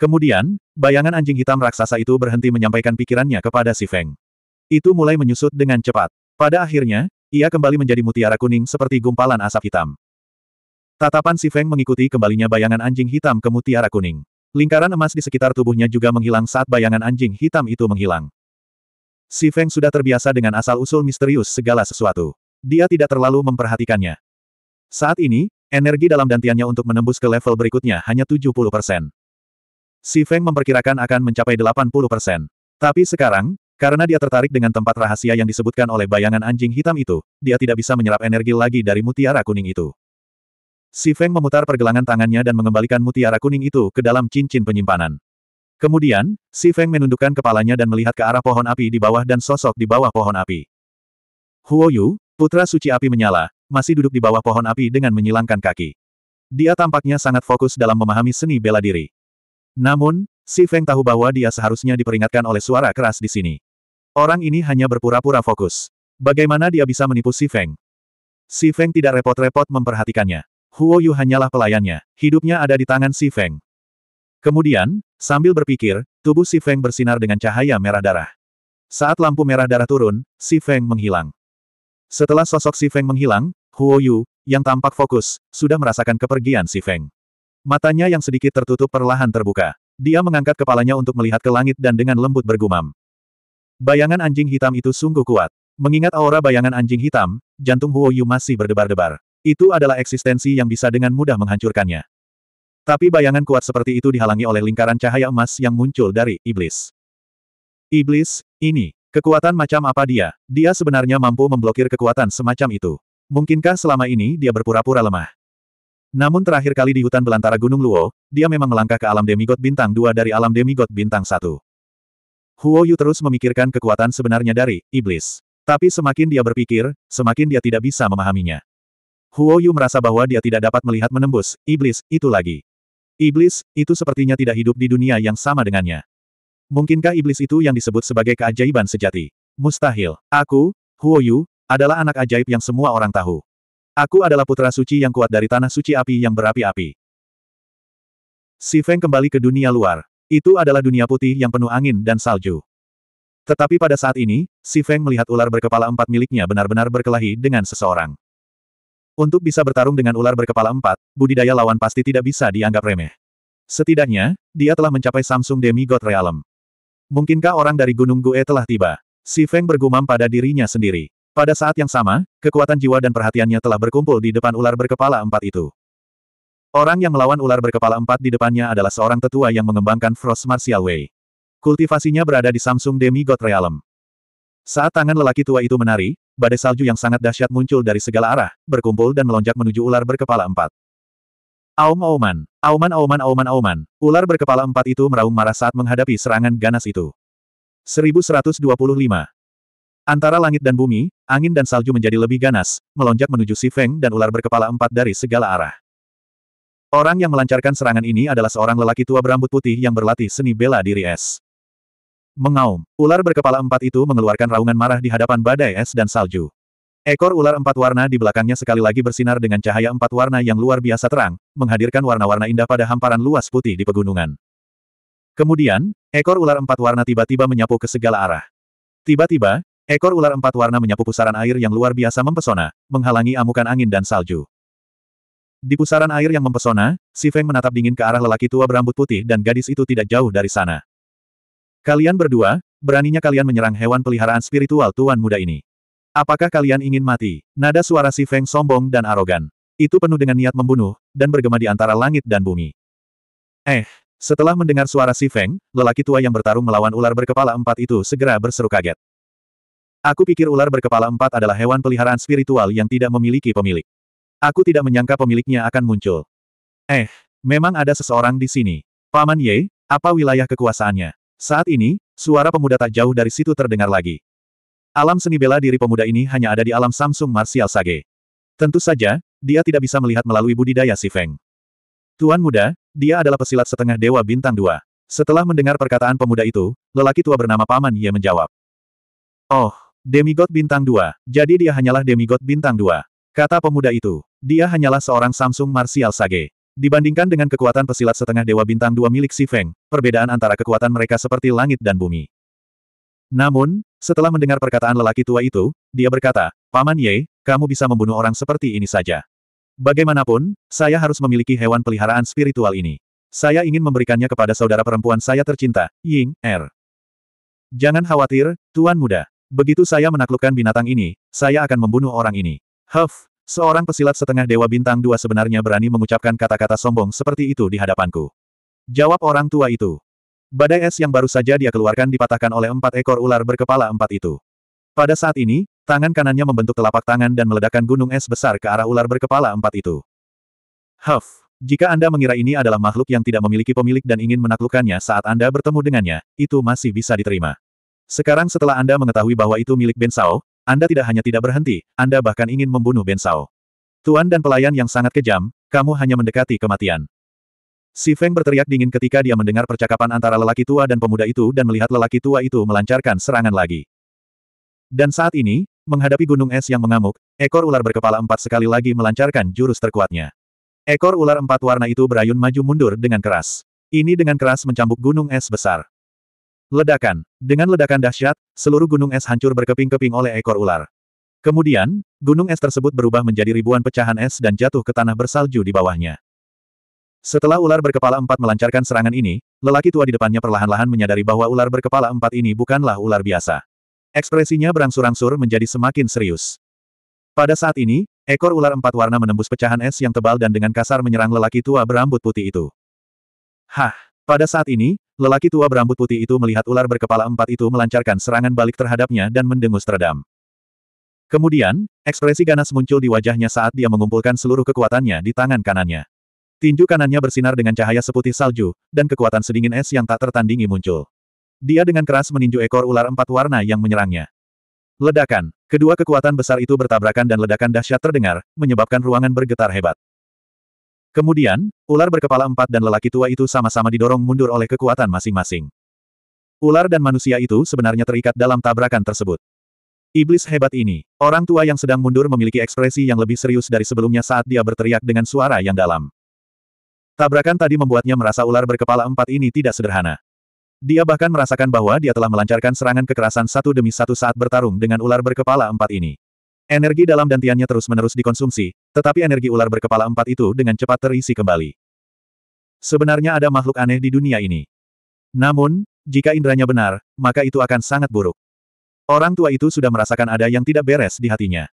Kemudian, bayangan anjing hitam raksasa itu berhenti menyampaikan pikirannya kepada si Feng. Itu mulai menyusut dengan cepat. Pada akhirnya, ia kembali menjadi mutiara kuning seperti gumpalan asap hitam. Tatapan si Feng mengikuti kembalinya bayangan anjing hitam ke mutiara kuning. Lingkaran emas di sekitar tubuhnya juga menghilang saat bayangan anjing hitam itu menghilang. Si Feng sudah terbiasa dengan asal-usul misterius segala sesuatu. Dia tidak terlalu memperhatikannya. Saat ini, energi dalam dantiannya untuk menembus ke level berikutnya hanya 70 persen. Si Feng memperkirakan akan mencapai 80 persen. Tapi sekarang, karena dia tertarik dengan tempat rahasia yang disebutkan oleh bayangan anjing hitam itu, dia tidak bisa menyerap energi lagi dari mutiara kuning itu. Si Feng memutar pergelangan tangannya dan mengembalikan mutiara kuning itu ke dalam cincin penyimpanan. Kemudian, Si Feng menundukkan kepalanya dan melihat ke arah pohon api di bawah dan sosok di bawah pohon api. Huo Yu, putra suci api menyala, masih duduk di bawah pohon api dengan menyilangkan kaki. Dia tampaknya sangat fokus dalam memahami seni bela diri. Namun, Si Feng tahu bahwa dia seharusnya diperingatkan oleh suara keras di sini. Orang ini hanya berpura-pura fokus. Bagaimana dia bisa menipu Si Feng? Si Feng tidak repot-repot memperhatikannya. Huo Yu hanyalah pelayannya, hidupnya ada di tangan Si Feng. Kemudian, sambil berpikir, tubuh Si Feng bersinar dengan cahaya merah darah. Saat lampu merah darah turun, Si Feng menghilang. Setelah sosok Si Feng menghilang, Huo Yu, yang tampak fokus, sudah merasakan kepergian Si Feng. Matanya yang sedikit tertutup perlahan terbuka. Dia mengangkat kepalanya untuk melihat ke langit dan dengan lembut bergumam. Bayangan anjing hitam itu sungguh kuat. Mengingat aura bayangan anjing hitam, jantung Huo Yu masih berdebar-debar. Itu adalah eksistensi yang bisa dengan mudah menghancurkannya. Tapi bayangan kuat seperti itu dihalangi oleh lingkaran cahaya emas yang muncul dari iblis. Iblis, ini, kekuatan macam apa dia? Dia sebenarnya mampu memblokir kekuatan semacam itu. Mungkinkah selama ini dia berpura-pura lemah? Namun terakhir kali di hutan belantara Gunung Luo, dia memang melangkah ke alam demigod bintang 2 dari alam demigod bintang 1. Huo Yu terus memikirkan kekuatan sebenarnya dari iblis. Tapi semakin dia berpikir, semakin dia tidak bisa memahaminya. Huo Yu merasa bahwa dia tidak dapat melihat menembus iblis itu lagi. Iblis itu sepertinya tidak hidup di dunia yang sama dengannya. Mungkinkah iblis itu yang disebut sebagai keajaiban sejati? Mustahil. Aku, Huo Yu, adalah anak ajaib yang semua orang tahu. Aku adalah putra suci yang kuat dari tanah suci api yang berapi-api. Si Feng kembali ke dunia luar. Itu adalah dunia putih yang penuh angin dan salju. Tetapi pada saat ini, Si Feng melihat ular berkepala empat miliknya benar-benar berkelahi dengan seseorang. Untuk bisa bertarung dengan ular berkepala empat, budidaya lawan pasti tidak bisa dianggap remeh. Setidaknya, dia telah mencapai Samsung demi God Realm. Mungkinkah orang dari Gunung Gue telah tiba? Si Feng bergumam pada dirinya sendiri. Pada saat yang sama, kekuatan jiwa dan perhatiannya telah berkumpul di depan ular berkepala empat itu. Orang yang melawan ular berkepala empat di depannya adalah seorang tetua yang mengembangkan Frost Martial Way. Kultivasinya berada di Samsung Demigod Realm. Saat tangan lelaki tua itu menari, badai salju yang sangat dahsyat muncul dari segala arah, berkumpul dan melonjak menuju ular berkepala empat. Aum auman, auman auman auman auman, ular berkepala empat itu meraung marah saat menghadapi serangan ganas itu. 1125, Antara langit dan bumi, angin dan salju menjadi lebih ganas, melonjak menuju si Feng dan ular berkepala empat dari segala arah. Orang yang melancarkan serangan ini adalah seorang lelaki tua berambut putih yang berlatih seni bela diri es. Mengaum, ular berkepala empat itu mengeluarkan raungan marah di hadapan badai es dan salju. Ekor ular empat warna di belakangnya sekali lagi bersinar dengan cahaya empat warna yang luar biasa terang, menghadirkan warna-warna indah pada hamparan luas putih di pegunungan. Kemudian, ekor ular empat warna tiba-tiba menyapu ke segala arah. Tiba-tiba, Ekor ular empat warna menyapu pusaran air yang luar biasa mempesona, menghalangi amukan angin dan salju. Di pusaran air yang mempesona, Si Feng menatap dingin ke arah lelaki tua berambut putih dan gadis itu tidak jauh dari sana. Kalian berdua, beraninya kalian menyerang hewan peliharaan spiritual tuan muda ini. Apakah kalian ingin mati? Nada suara Si Feng sombong dan arogan. Itu penuh dengan niat membunuh, dan bergema di antara langit dan bumi. Eh, setelah mendengar suara Si Feng, lelaki tua yang bertarung melawan ular berkepala empat itu segera berseru kaget. Aku pikir ular berkepala empat adalah hewan peliharaan spiritual yang tidak memiliki pemilik. Aku tidak menyangka pemiliknya akan muncul. Eh, memang ada seseorang di sini. Paman Ye, apa wilayah kekuasaannya? Saat ini, suara pemuda tak jauh dari situ terdengar lagi. Alam seni bela diri pemuda ini hanya ada di alam Samsung Martial Sage. Tentu saja, dia tidak bisa melihat melalui budidaya si Feng. Tuan muda, dia adalah pesilat setengah dewa bintang dua. Setelah mendengar perkataan pemuda itu, lelaki tua bernama Paman Ye menjawab. Oh, Demigod bintang 2, jadi dia hanyalah demigod bintang 2. Kata pemuda itu, dia hanyalah seorang Samsung Martial Sage. Dibandingkan dengan kekuatan pesilat setengah dewa bintang 2 milik Si Feng, perbedaan antara kekuatan mereka seperti langit dan bumi. Namun, setelah mendengar perkataan lelaki tua itu, dia berkata, Paman Ye, kamu bisa membunuh orang seperti ini saja. Bagaimanapun, saya harus memiliki hewan peliharaan spiritual ini. Saya ingin memberikannya kepada saudara perempuan saya tercinta, Ying Er. Jangan khawatir, Tuan Muda. Begitu saya menaklukkan binatang ini, saya akan membunuh orang ini. Huff, seorang pesilat setengah dewa bintang dua sebenarnya berani mengucapkan kata-kata sombong seperti itu di hadapanku. Jawab orang tua itu. Badai es yang baru saja dia keluarkan dipatahkan oleh empat ekor ular berkepala empat itu. Pada saat ini, tangan kanannya membentuk telapak tangan dan meledakkan gunung es besar ke arah ular berkepala empat itu. Huff, jika Anda mengira ini adalah makhluk yang tidak memiliki pemilik dan ingin menaklukkannya saat Anda bertemu dengannya, itu masih bisa diterima. Sekarang setelah Anda mengetahui bahwa itu milik Ben Sao, Anda tidak hanya tidak berhenti, Anda bahkan ingin membunuh Ben Sao. Tuan dan pelayan yang sangat kejam, kamu hanya mendekati kematian. Si Feng berteriak dingin ketika dia mendengar percakapan antara lelaki tua dan pemuda itu dan melihat lelaki tua itu melancarkan serangan lagi. Dan saat ini, menghadapi gunung es yang mengamuk, ekor ular berkepala empat sekali lagi melancarkan jurus terkuatnya. Ekor ular empat warna itu berayun maju mundur dengan keras. Ini dengan keras mencambuk gunung es besar. Ledakan. Dengan ledakan dahsyat, seluruh gunung es hancur berkeping-keping oleh ekor ular. Kemudian, gunung es tersebut berubah menjadi ribuan pecahan es dan jatuh ke tanah bersalju di bawahnya. Setelah ular berkepala empat melancarkan serangan ini, lelaki tua di depannya perlahan-lahan menyadari bahwa ular berkepala empat ini bukanlah ular biasa. Ekspresinya berangsur-angsur menjadi semakin serius. Pada saat ini, ekor ular empat warna menembus pecahan es yang tebal dan dengan kasar menyerang lelaki tua berambut putih itu. Hah! Pada saat ini, lelaki tua berambut putih itu melihat ular berkepala empat itu melancarkan serangan balik terhadapnya dan mendengus teredam. Kemudian, ekspresi ganas muncul di wajahnya saat dia mengumpulkan seluruh kekuatannya di tangan kanannya. Tinju kanannya bersinar dengan cahaya seputih salju, dan kekuatan sedingin es yang tak tertandingi muncul. Dia dengan keras meninju ekor ular empat warna yang menyerangnya. Ledakan. Kedua kekuatan besar itu bertabrakan dan ledakan dahsyat terdengar, menyebabkan ruangan bergetar hebat. Kemudian, ular berkepala empat dan lelaki tua itu sama-sama didorong mundur oleh kekuatan masing-masing. Ular dan manusia itu sebenarnya terikat dalam tabrakan tersebut. Iblis hebat ini, orang tua yang sedang mundur memiliki ekspresi yang lebih serius dari sebelumnya saat dia berteriak dengan suara yang dalam. Tabrakan tadi membuatnya merasa ular berkepala empat ini tidak sederhana. Dia bahkan merasakan bahwa dia telah melancarkan serangan kekerasan satu demi satu saat bertarung dengan ular berkepala empat ini. Energi dalam dantiannya terus-menerus dikonsumsi, tetapi energi ular berkepala empat itu dengan cepat terisi kembali. Sebenarnya ada makhluk aneh di dunia ini. Namun, jika indranya benar, maka itu akan sangat buruk. Orang tua itu sudah merasakan ada yang tidak beres di hatinya.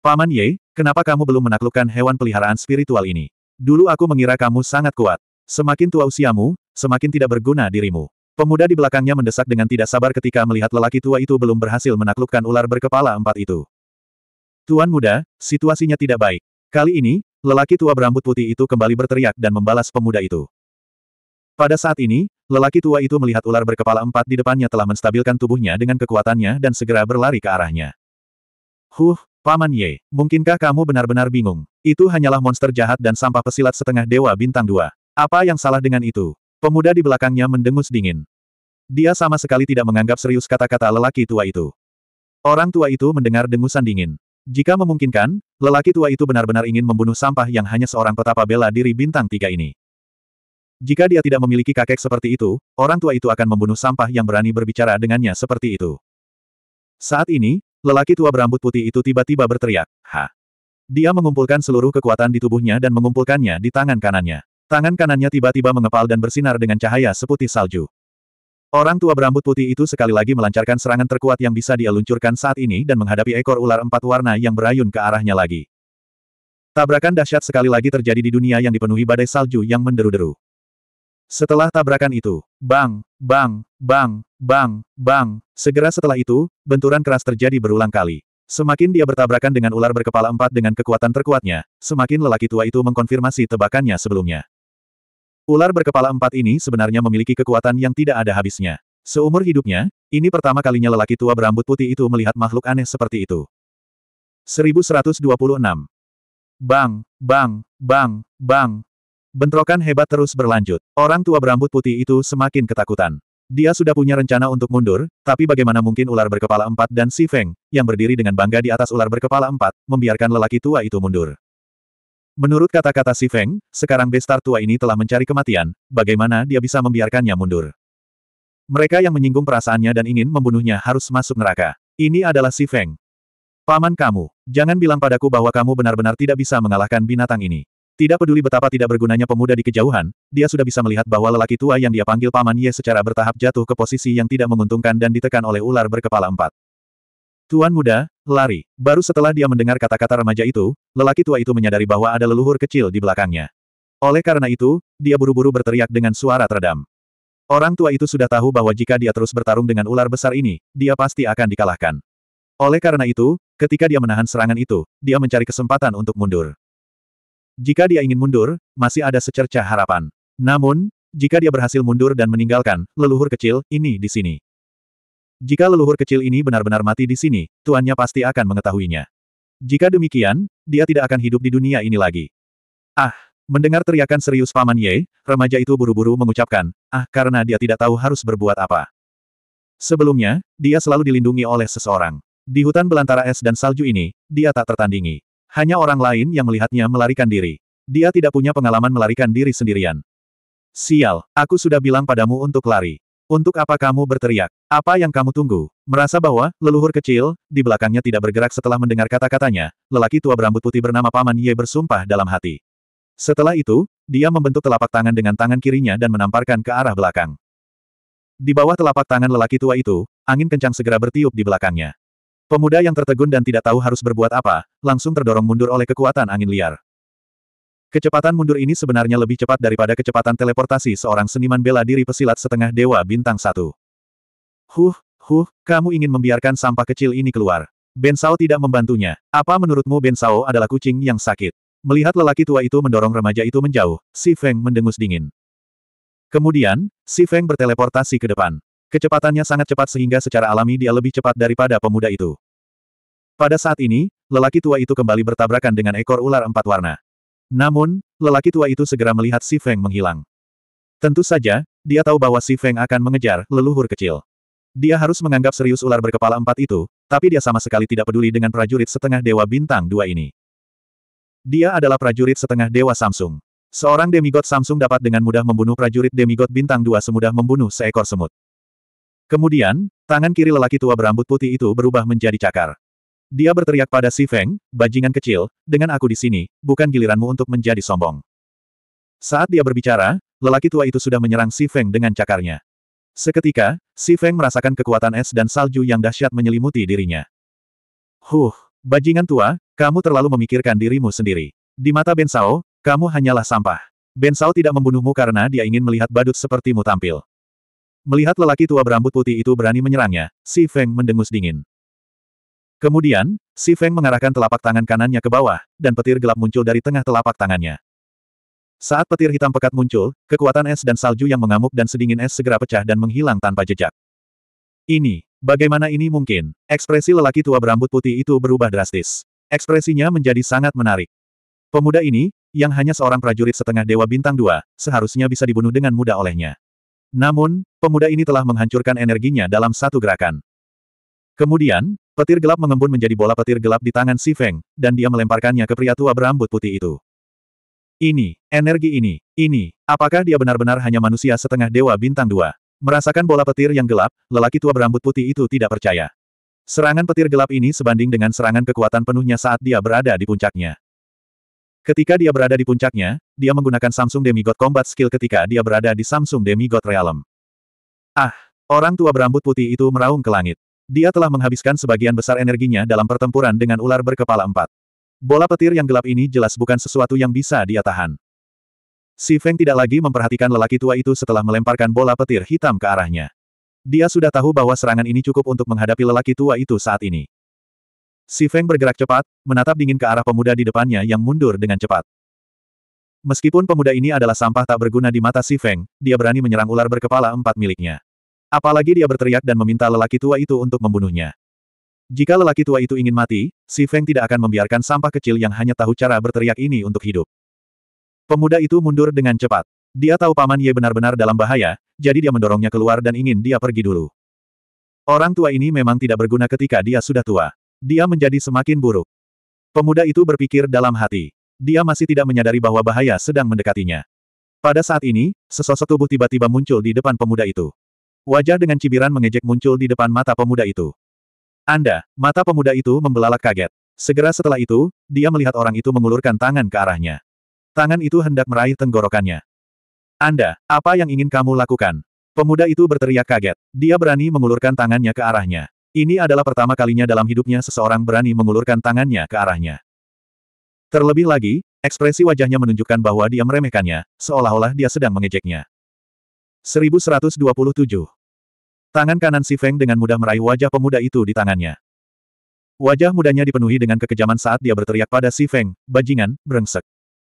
Paman Ye, kenapa kamu belum menaklukkan hewan peliharaan spiritual ini? Dulu aku mengira kamu sangat kuat. Semakin tua usiamu, semakin tidak berguna dirimu. Pemuda di belakangnya mendesak dengan tidak sabar ketika melihat lelaki tua itu belum berhasil menaklukkan ular berkepala empat itu. Tuan muda, situasinya tidak baik. Kali ini, lelaki tua berambut putih itu kembali berteriak dan membalas pemuda itu. Pada saat ini, lelaki tua itu melihat ular berkepala empat di depannya telah menstabilkan tubuhnya dengan kekuatannya dan segera berlari ke arahnya. Huh, Paman Ye, mungkinkah kamu benar-benar bingung? Itu hanyalah monster jahat dan sampah pesilat setengah dewa bintang dua. Apa yang salah dengan itu? Pemuda di belakangnya mendengus dingin. Dia sama sekali tidak menganggap serius kata-kata lelaki tua itu. Orang tua itu mendengar dengusan dingin. Jika memungkinkan, lelaki tua itu benar-benar ingin membunuh sampah yang hanya seorang petapa bela diri bintang tiga ini. Jika dia tidak memiliki kakek seperti itu, orang tua itu akan membunuh sampah yang berani berbicara dengannya seperti itu. Saat ini, lelaki tua berambut putih itu tiba-tiba berteriak, Ha! Dia mengumpulkan seluruh kekuatan di tubuhnya dan mengumpulkannya di tangan kanannya. Tangan kanannya tiba-tiba mengepal dan bersinar dengan cahaya seputih salju. Orang tua berambut putih itu sekali lagi melancarkan serangan terkuat yang bisa dia luncurkan saat ini dan menghadapi ekor ular empat warna yang berayun ke arahnya lagi. Tabrakan dahsyat sekali lagi terjadi di dunia yang dipenuhi badai salju yang menderu-deru. Setelah tabrakan itu, bang, bang, bang, bang, bang, segera setelah itu, benturan keras terjadi berulang kali. Semakin dia bertabrakan dengan ular berkepala empat dengan kekuatan terkuatnya, semakin lelaki tua itu mengkonfirmasi tebakannya sebelumnya. Ular berkepala empat ini sebenarnya memiliki kekuatan yang tidak ada habisnya. Seumur hidupnya, ini pertama kalinya lelaki tua berambut putih itu melihat makhluk aneh seperti itu. 1126 Bang, bang, bang, bang. Bentrokan hebat terus berlanjut. Orang tua berambut putih itu semakin ketakutan. Dia sudah punya rencana untuk mundur, tapi bagaimana mungkin ular berkepala empat dan si Feng, yang berdiri dengan bangga di atas ular berkepala empat, membiarkan lelaki tua itu mundur. Menurut kata-kata Si Feng, sekarang bestar tua ini telah mencari kematian, bagaimana dia bisa membiarkannya mundur? Mereka yang menyinggung perasaannya dan ingin membunuhnya harus masuk neraka. Ini adalah Si Feng. Paman kamu, jangan bilang padaku bahwa kamu benar-benar tidak bisa mengalahkan binatang ini. Tidak peduli betapa tidak bergunanya pemuda di kejauhan, dia sudah bisa melihat bahwa lelaki tua yang dia panggil Paman Ye secara bertahap jatuh ke posisi yang tidak menguntungkan dan ditekan oleh ular berkepala empat. Tuan muda, lari. Baru setelah dia mendengar kata-kata remaja itu, Lelaki tua itu menyadari bahwa ada leluhur kecil di belakangnya. Oleh karena itu, dia buru-buru berteriak dengan suara teredam. Orang tua itu sudah tahu bahwa jika dia terus bertarung dengan ular besar ini, dia pasti akan dikalahkan. Oleh karena itu, ketika dia menahan serangan itu, dia mencari kesempatan untuk mundur. Jika dia ingin mundur, masih ada secerca harapan. Namun, jika dia berhasil mundur dan meninggalkan leluhur kecil ini di sini. Jika leluhur kecil ini benar-benar mati di sini, tuannya pasti akan mengetahuinya. Jika demikian, dia tidak akan hidup di dunia ini lagi. Ah, mendengar teriakan serius Paman Ye, remaja itu buru-buru mengucapkan, ah karena dia tidak tahu harus berbuat apa. Sebelumnya, dia selalu dilindungi oleh seseorang. Di hutan belantara es dan salju ini, dia tak tertandingi. Hanya orang lain yang melihatnya melarikan diri. Dia tidak punya pengalaman melarikan diri sendirian. Sial, aku sudah bilang padamu untuk lari. Untuk apa kamu berteriak? Apa yang kamu tunggu? Merasa bahwa, leluhur kecil, di belakangnya tidak bergerak setelah mendengar kata-katanya, lelaki tua berambut putih bernama Paman Ye bersumpah dalam hati. Setelah itu, dia membentuk telapak tangan dengan tangan kirinya dan menamparkan ke arah belakang. Di bawah telapak tangan lelaki tua itu, angin kencang segera bertiup di belakangnya. Pemuda yang tertegun dan tidak tahu harus berbuat apa, langsung terdorong mundur oleh kekuatan angin liar. Kecepatan mundur ini sebenarnya lebih cepat daripada kecepatan teleportasi seorang seniman bela diri pesilat setengah dewa bintang satu. Huh, huh, kamu ingin membiarkan sampah kecil ini keluar. Ben Sao tidak membantunya. Apa menurutmu Ben Sao adalah kucing yang sakit? Melihat lelaki tua itu mendorong remaja itu menjauh, Si Feng mendengus dingin. Kemudian, Si Feng berteleportasi ke depan. Kecepatannya sangat cepat sehingga secara alami dia lebih cepat daripada pemuda itu. Pada saat ini, lelaki tua itu kembali bertabrakan dengan ekor ular empat warna. Namun, lelaki tua itu segera melihat Si Feng menghilang. Tentu saja, dia tahu bahwa Si Feng akan mengejar leluhur kecil. Dia harus menganggap serius ular berkepala empat itu, tapi dia sama sekali tidak peduli dengan prajurit setengah dewa bintang dua ini. Dia adalah prajurit setengah dewa Samsung. Seorang demigod Samsung dapat dengan mudah membunuh prajurit demigod bintang dua semudah membunuh seekor semut. Kemudian, tangan kiri lelaki tua berambut putih itu berubah menjadi cakar. Dia berteriak pada Si Feng, bajingan kecil, dengan aku di sini, bukan giliranmu untuk menjadi sombong. Saat dia berbicara, lelaki tua itu sudah menyerang Si Feng dengan cakarnya. Seketika, Si Feng merasakan kekuatan es dan salju yang dahsyat menyelimuti dirinya. Huh, bajingan tua, kamu terlalu memikirkan dirimu sendiri. Di mata Ben Sao, kamu hanyalah sampah. Ben Sao tidak membunuhmu karena dia ingin melihat badut sepertimu tampil. Melihat lelaki tua berambut putih itu berani menyerangnya, Si Feng mendengus dingin. Kemudian, Si Feng mengarahkan telapak tangan kanannya ke bawah, dan petir gelap muncul dari tengah telapak tangannya. Saat petir hitam pekat muncul, kekuatan es dan salju yang mengamuk dan sedingin es segera pecah dan menghilang tanpa jejak. Ini, bagaimana ini mungkin? Ekspresi lelaki tua berambut putih itu berubah drastis. Ekspresinya menjadi sangat menarik. Pemuda ini, yang hanya seorang prajurit setengah dewa bintang dua, seharusnya bisa dibunuh dengan mudah olehnya. Namun, pemuda ini telah menghancurkan energinya dalam satu gerakan. Kemudian, petir gelap mengembun menjadi bola petir gelap di tangan Si Feng, dan dia melemparkannya ke pria tua berambut putih itu. Ini, energi ini, ini, apakah dia benar-benar hanya manusia setengah dewa bintang dua? Merasakan bola petir yang gelap, lelaki tua berambut putih itu tidak percaya. Serangan petir gelap ini sebanding dengan serangan kekuatan penuhnya saat dia berada di puncaknya. Ketika dia berada di puncaknya, dia menggunakan Samsung Demigod Combat Skill ketika dia berada di Samsung Demigod Realm. Ah, orang tua berambut putih itu meraung ke langit. Dia telah menghabiskan sebagian besar energinya dalam pertempuran dengan ular berkepala empat. Bola petir yang gelap ini jelas bukan sesuatu yang bisa dia tahan. Si Feng tidak lagi memperhatikan lelaki tua itu setelah melemparkan bola petir hitam ke arahnya. Dia sudah tahu bahwa serangan ini cukup untuk menghadapi lelaki tua itu saat ini. Si Feng bergerak cepat, menatap dingin ke arah pemuda di depannya yang mundur dengan cepat. Meskipun pemuda ini adalah sampah tak berguna di mata Si Feng, dia berani menyerang ular berkepala empat miliknya. Apalagi dia berteriak dan meminta lelaki tua itu untuk membunuhnya. Jika lelaki tua itu ingin mati, Si Feng tidak akan membiarkan sampah kecil yang hanya tahu cara berteriak ini untuk hidup. Pemuda itu mundur dengan cepat. Dia tahu Paman Ye benar-benar dalam bahaya, jadi dia mendorongnya keluar dan ingin dia pergi dulu. Orang tua ini memang tidak berguna ketika dia sudah tua. Dia menjadi semakin buruk. Pemuda itu berpikir dalam hati. Dia masih tidak menyadari bahwa bahaya sedang mendekatinya. Pada saat ini, sesosok tubuh tiba-tiba muncul di depan pemuda itu. Wajah dengan cibiran mengejek muncul di depan mata pemuda itu. Anda, mata pemuda itu membelalak kaget. Segera setelah itu, dia melihat orang itu mengulurkan tangan ke arahnya. Tangan itu hendak meraih tenggorokannya. Anda, apa yang ingin kamu lakukan? Pemuda itu berteriak kaget. Dia berani mengulurkan tangannya ke arahnya. Ini adalah pertama kalinya dalam hidupnya seseorang berani mengulurkan tangannya ke arahnya. Terlebih lagi, ekspresi wajahnya menunjukkan bahwa dia meremehkannya, seolah-olah dia sedang mengejeknya. 1127 Tangan kanan Si Feng dengan mudah meraih wajah pemuda itu di tangannya. Wajah mudanya dipenuhi dengan kekejaman saat dia berteriak pada Si Feng, bajingan, brengsek.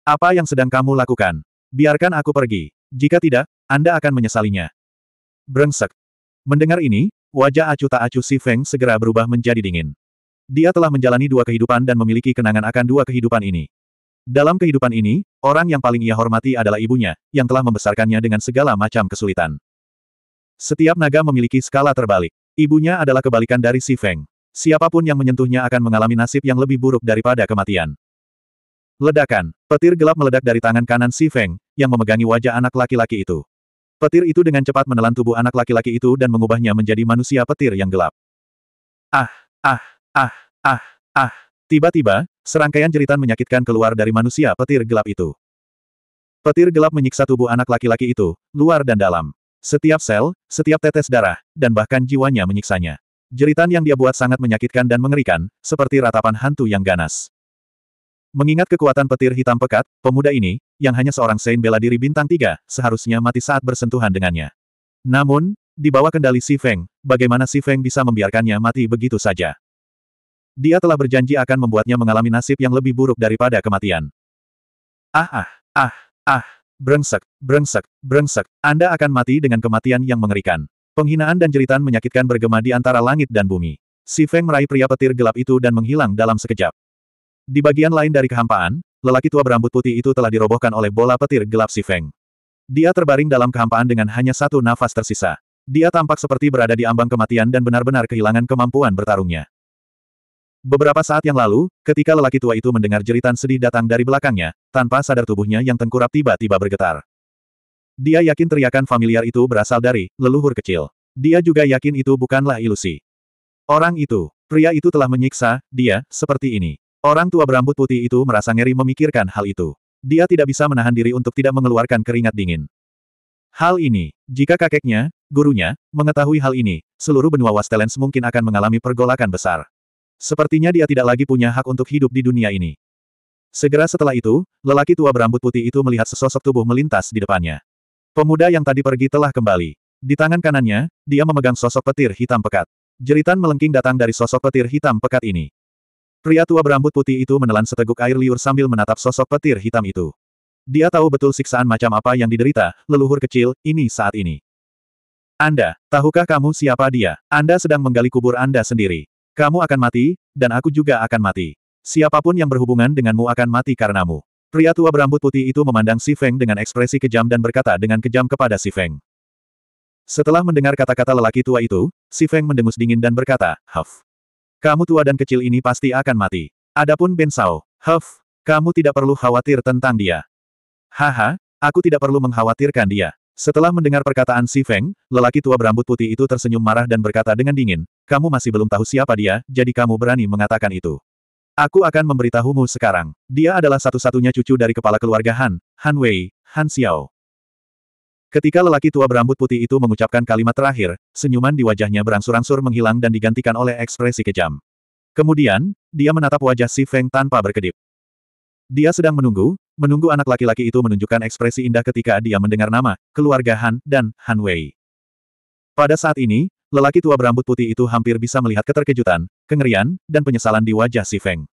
Apa yang sedang kamu lakukan? Biarkan aku pergi. Jika tidak, Anda akan menyesalinya. Brengsek. Mendengar ini, wajah acu tak acu Si Feng segera berubah menjadi dingin. Dia telah menjalani dua kehidupan dan memiliki kenangan akan dua kehidupan ini. Dalam kehidupan ini, orang yang paling ia hormati adalah ibunya, yang telah membesarkannya dengan segala macam kesulitan. Setiap naga memiliki skala terbalik. Ibunya adalah kebalikan dari Si Feng. Siapapun yang menyentuhnya akan mengalami nasib yang lebih buruk daripada kematian. Ledakan. Petir gelap meledak dari tangan kanan Si Feng, yang memegangi wajah anak laki-laki itu. Petir itu dengan cepat menelan tubuh anak laki-laki itu dan mengubahnya menjadi manusia petir yang gelap. Ah, ah, ah, ah, ah. Tiba-tiba, serangkaian jeritan menyakitkan keluar dari manusia petir gelap itu. Petir gelap menyiksa tubuh anak laki-laki itu, luar dan dalam. Setiap sel, setiap tetes darah, dan bahkan jiwanya menyiksanya. Jeritan yang dia buat sangat menyakitkan dan mengerikan, seperti ratapan hantu yang ganas. Mengingat kekuatan petir hitam pekat, pemuda ini, yang hanya seorang Saint bela diri bintang tiga, seharusnya mati saat bersentuhan dengannya. Namun, di bawah kendali Si Feng, bagaimana Si Feng bisa membiarkannya mati begitu saja? Dia telah berjanji akan membuatnya mengalami nasib yang lebih buruk daripada kematian. Ah ah, ah, ah. Brengsek, brengsek, brengsek, Anda akan mati dengan kematian yang mengerikan. Penghinaan dan jeritan menyakitkan bergema di antara langit dan bumi. Si Feng meraih pria petir gelap itu dan menghilang dalam sekejap. Di bagian lain dari kehampaan, lelaki tua berambut putih itu telah dirobohkan oleh bola petir gelap si Feng. Dia terbaring dalam kehampaan dengan hanya satu nafas tersisa. Dia tampak seperti berada di ambang kematian dan benar-benar kehilangan kemampuan bertarungnya. Beberapa saat yang lalu, ketika lelaki tua itu mendengar jeritan sedih datang dari belakangnya, tanpa sadar tubuhnya yang tengkurap tiba-tiba bergetar. Dia yakin teriakan familiar itu berasal dari leluhur kecil. Dia juga yakin itu bukanlah ilusi. Orang itu, pria itu telah menyiksa, dia, seperti ini. Orang tua berambut putih itu merasa ngeri memikirkan hal itu. Dia tidak bisa menahan diri untuk tidak mengeluarkan keringat dingin. Hal ini, jika kakeknya, gurunya, mengetahui hal ini, seluruh benua Wastelens mungkin akan mengalami pergolakan besar. Sepertinya dia tidak lagi punya hak untuk hidup di dunia ini. Segera setelah itu, lelaki tua berambut putih itu melihat sesosok tubuh melintas di depannya. Pemuda yang tadi pergi telah kembali. Di tangan kanannya, dia memegang sosok petir hitam pekat. Jeritan melengking datang dari sosok petir hitam pekat ini. Pria tua berambut putih itu menelan seteguk air liur sambil menatap sosok petir hitam itu. Dia tahu betul siksaan macam apa yang diderita, leluhur kecil, ini saat ini. Anda, tahukah kamu siapa dia? Anda sedang menggali kubur Anda sendiri. Kamu akan mati, dan aku juga akan mati. Siapapun yang berhubungan denganmu akan mati karenamu. Pria tua berambut putih itu memandang Si Feng dengan ekspresi kejam dan berkata dengan kejam kepada Si Feng. Setelah mendengar kata-kata lelaki tua itu, Si Feng mendengus dingin dan berkata, Huff. Kamu tua dan kecil ini pasti akan mati. Adapun Ben Sao, Huff, kamu tidak perlu khawatir tentang dia. Haha, aku tidak perlu mengkhawatirkan dia. Setelah mendengar perkataan Si Feng, lelaki tua berambut putih itu tersenyum marah dan berkata dengan dingin, kamu masih belum tahu siapa dia, jadi kamu berani mengatakan itu. Aku akan memberitahumu sekarang. Dia adalah satu-satunya cucu dari kepala keluarga Han, Han Wei, Han Xiao. Ketika lelaki tua berambut putih itu mengucapkan kalimat terakhir, senyuman di wajahnya berangsur-angsur menghilang dan digantikan oleh ekspresi kejam. Kemudian, dia menatap wajah Si Feng tanpa berkedip. Dia sedang menunggu, menunggu anak laki-laki itu menunjukkan ekspresi indah ketika dia mendengar nama, keluarga Han, dan Han Wei. Pada saat ini, lelaki tua berambut putih itu hampir bisa melihat keterkejutan, kengerian, dan penyesalan di wajah si Feng.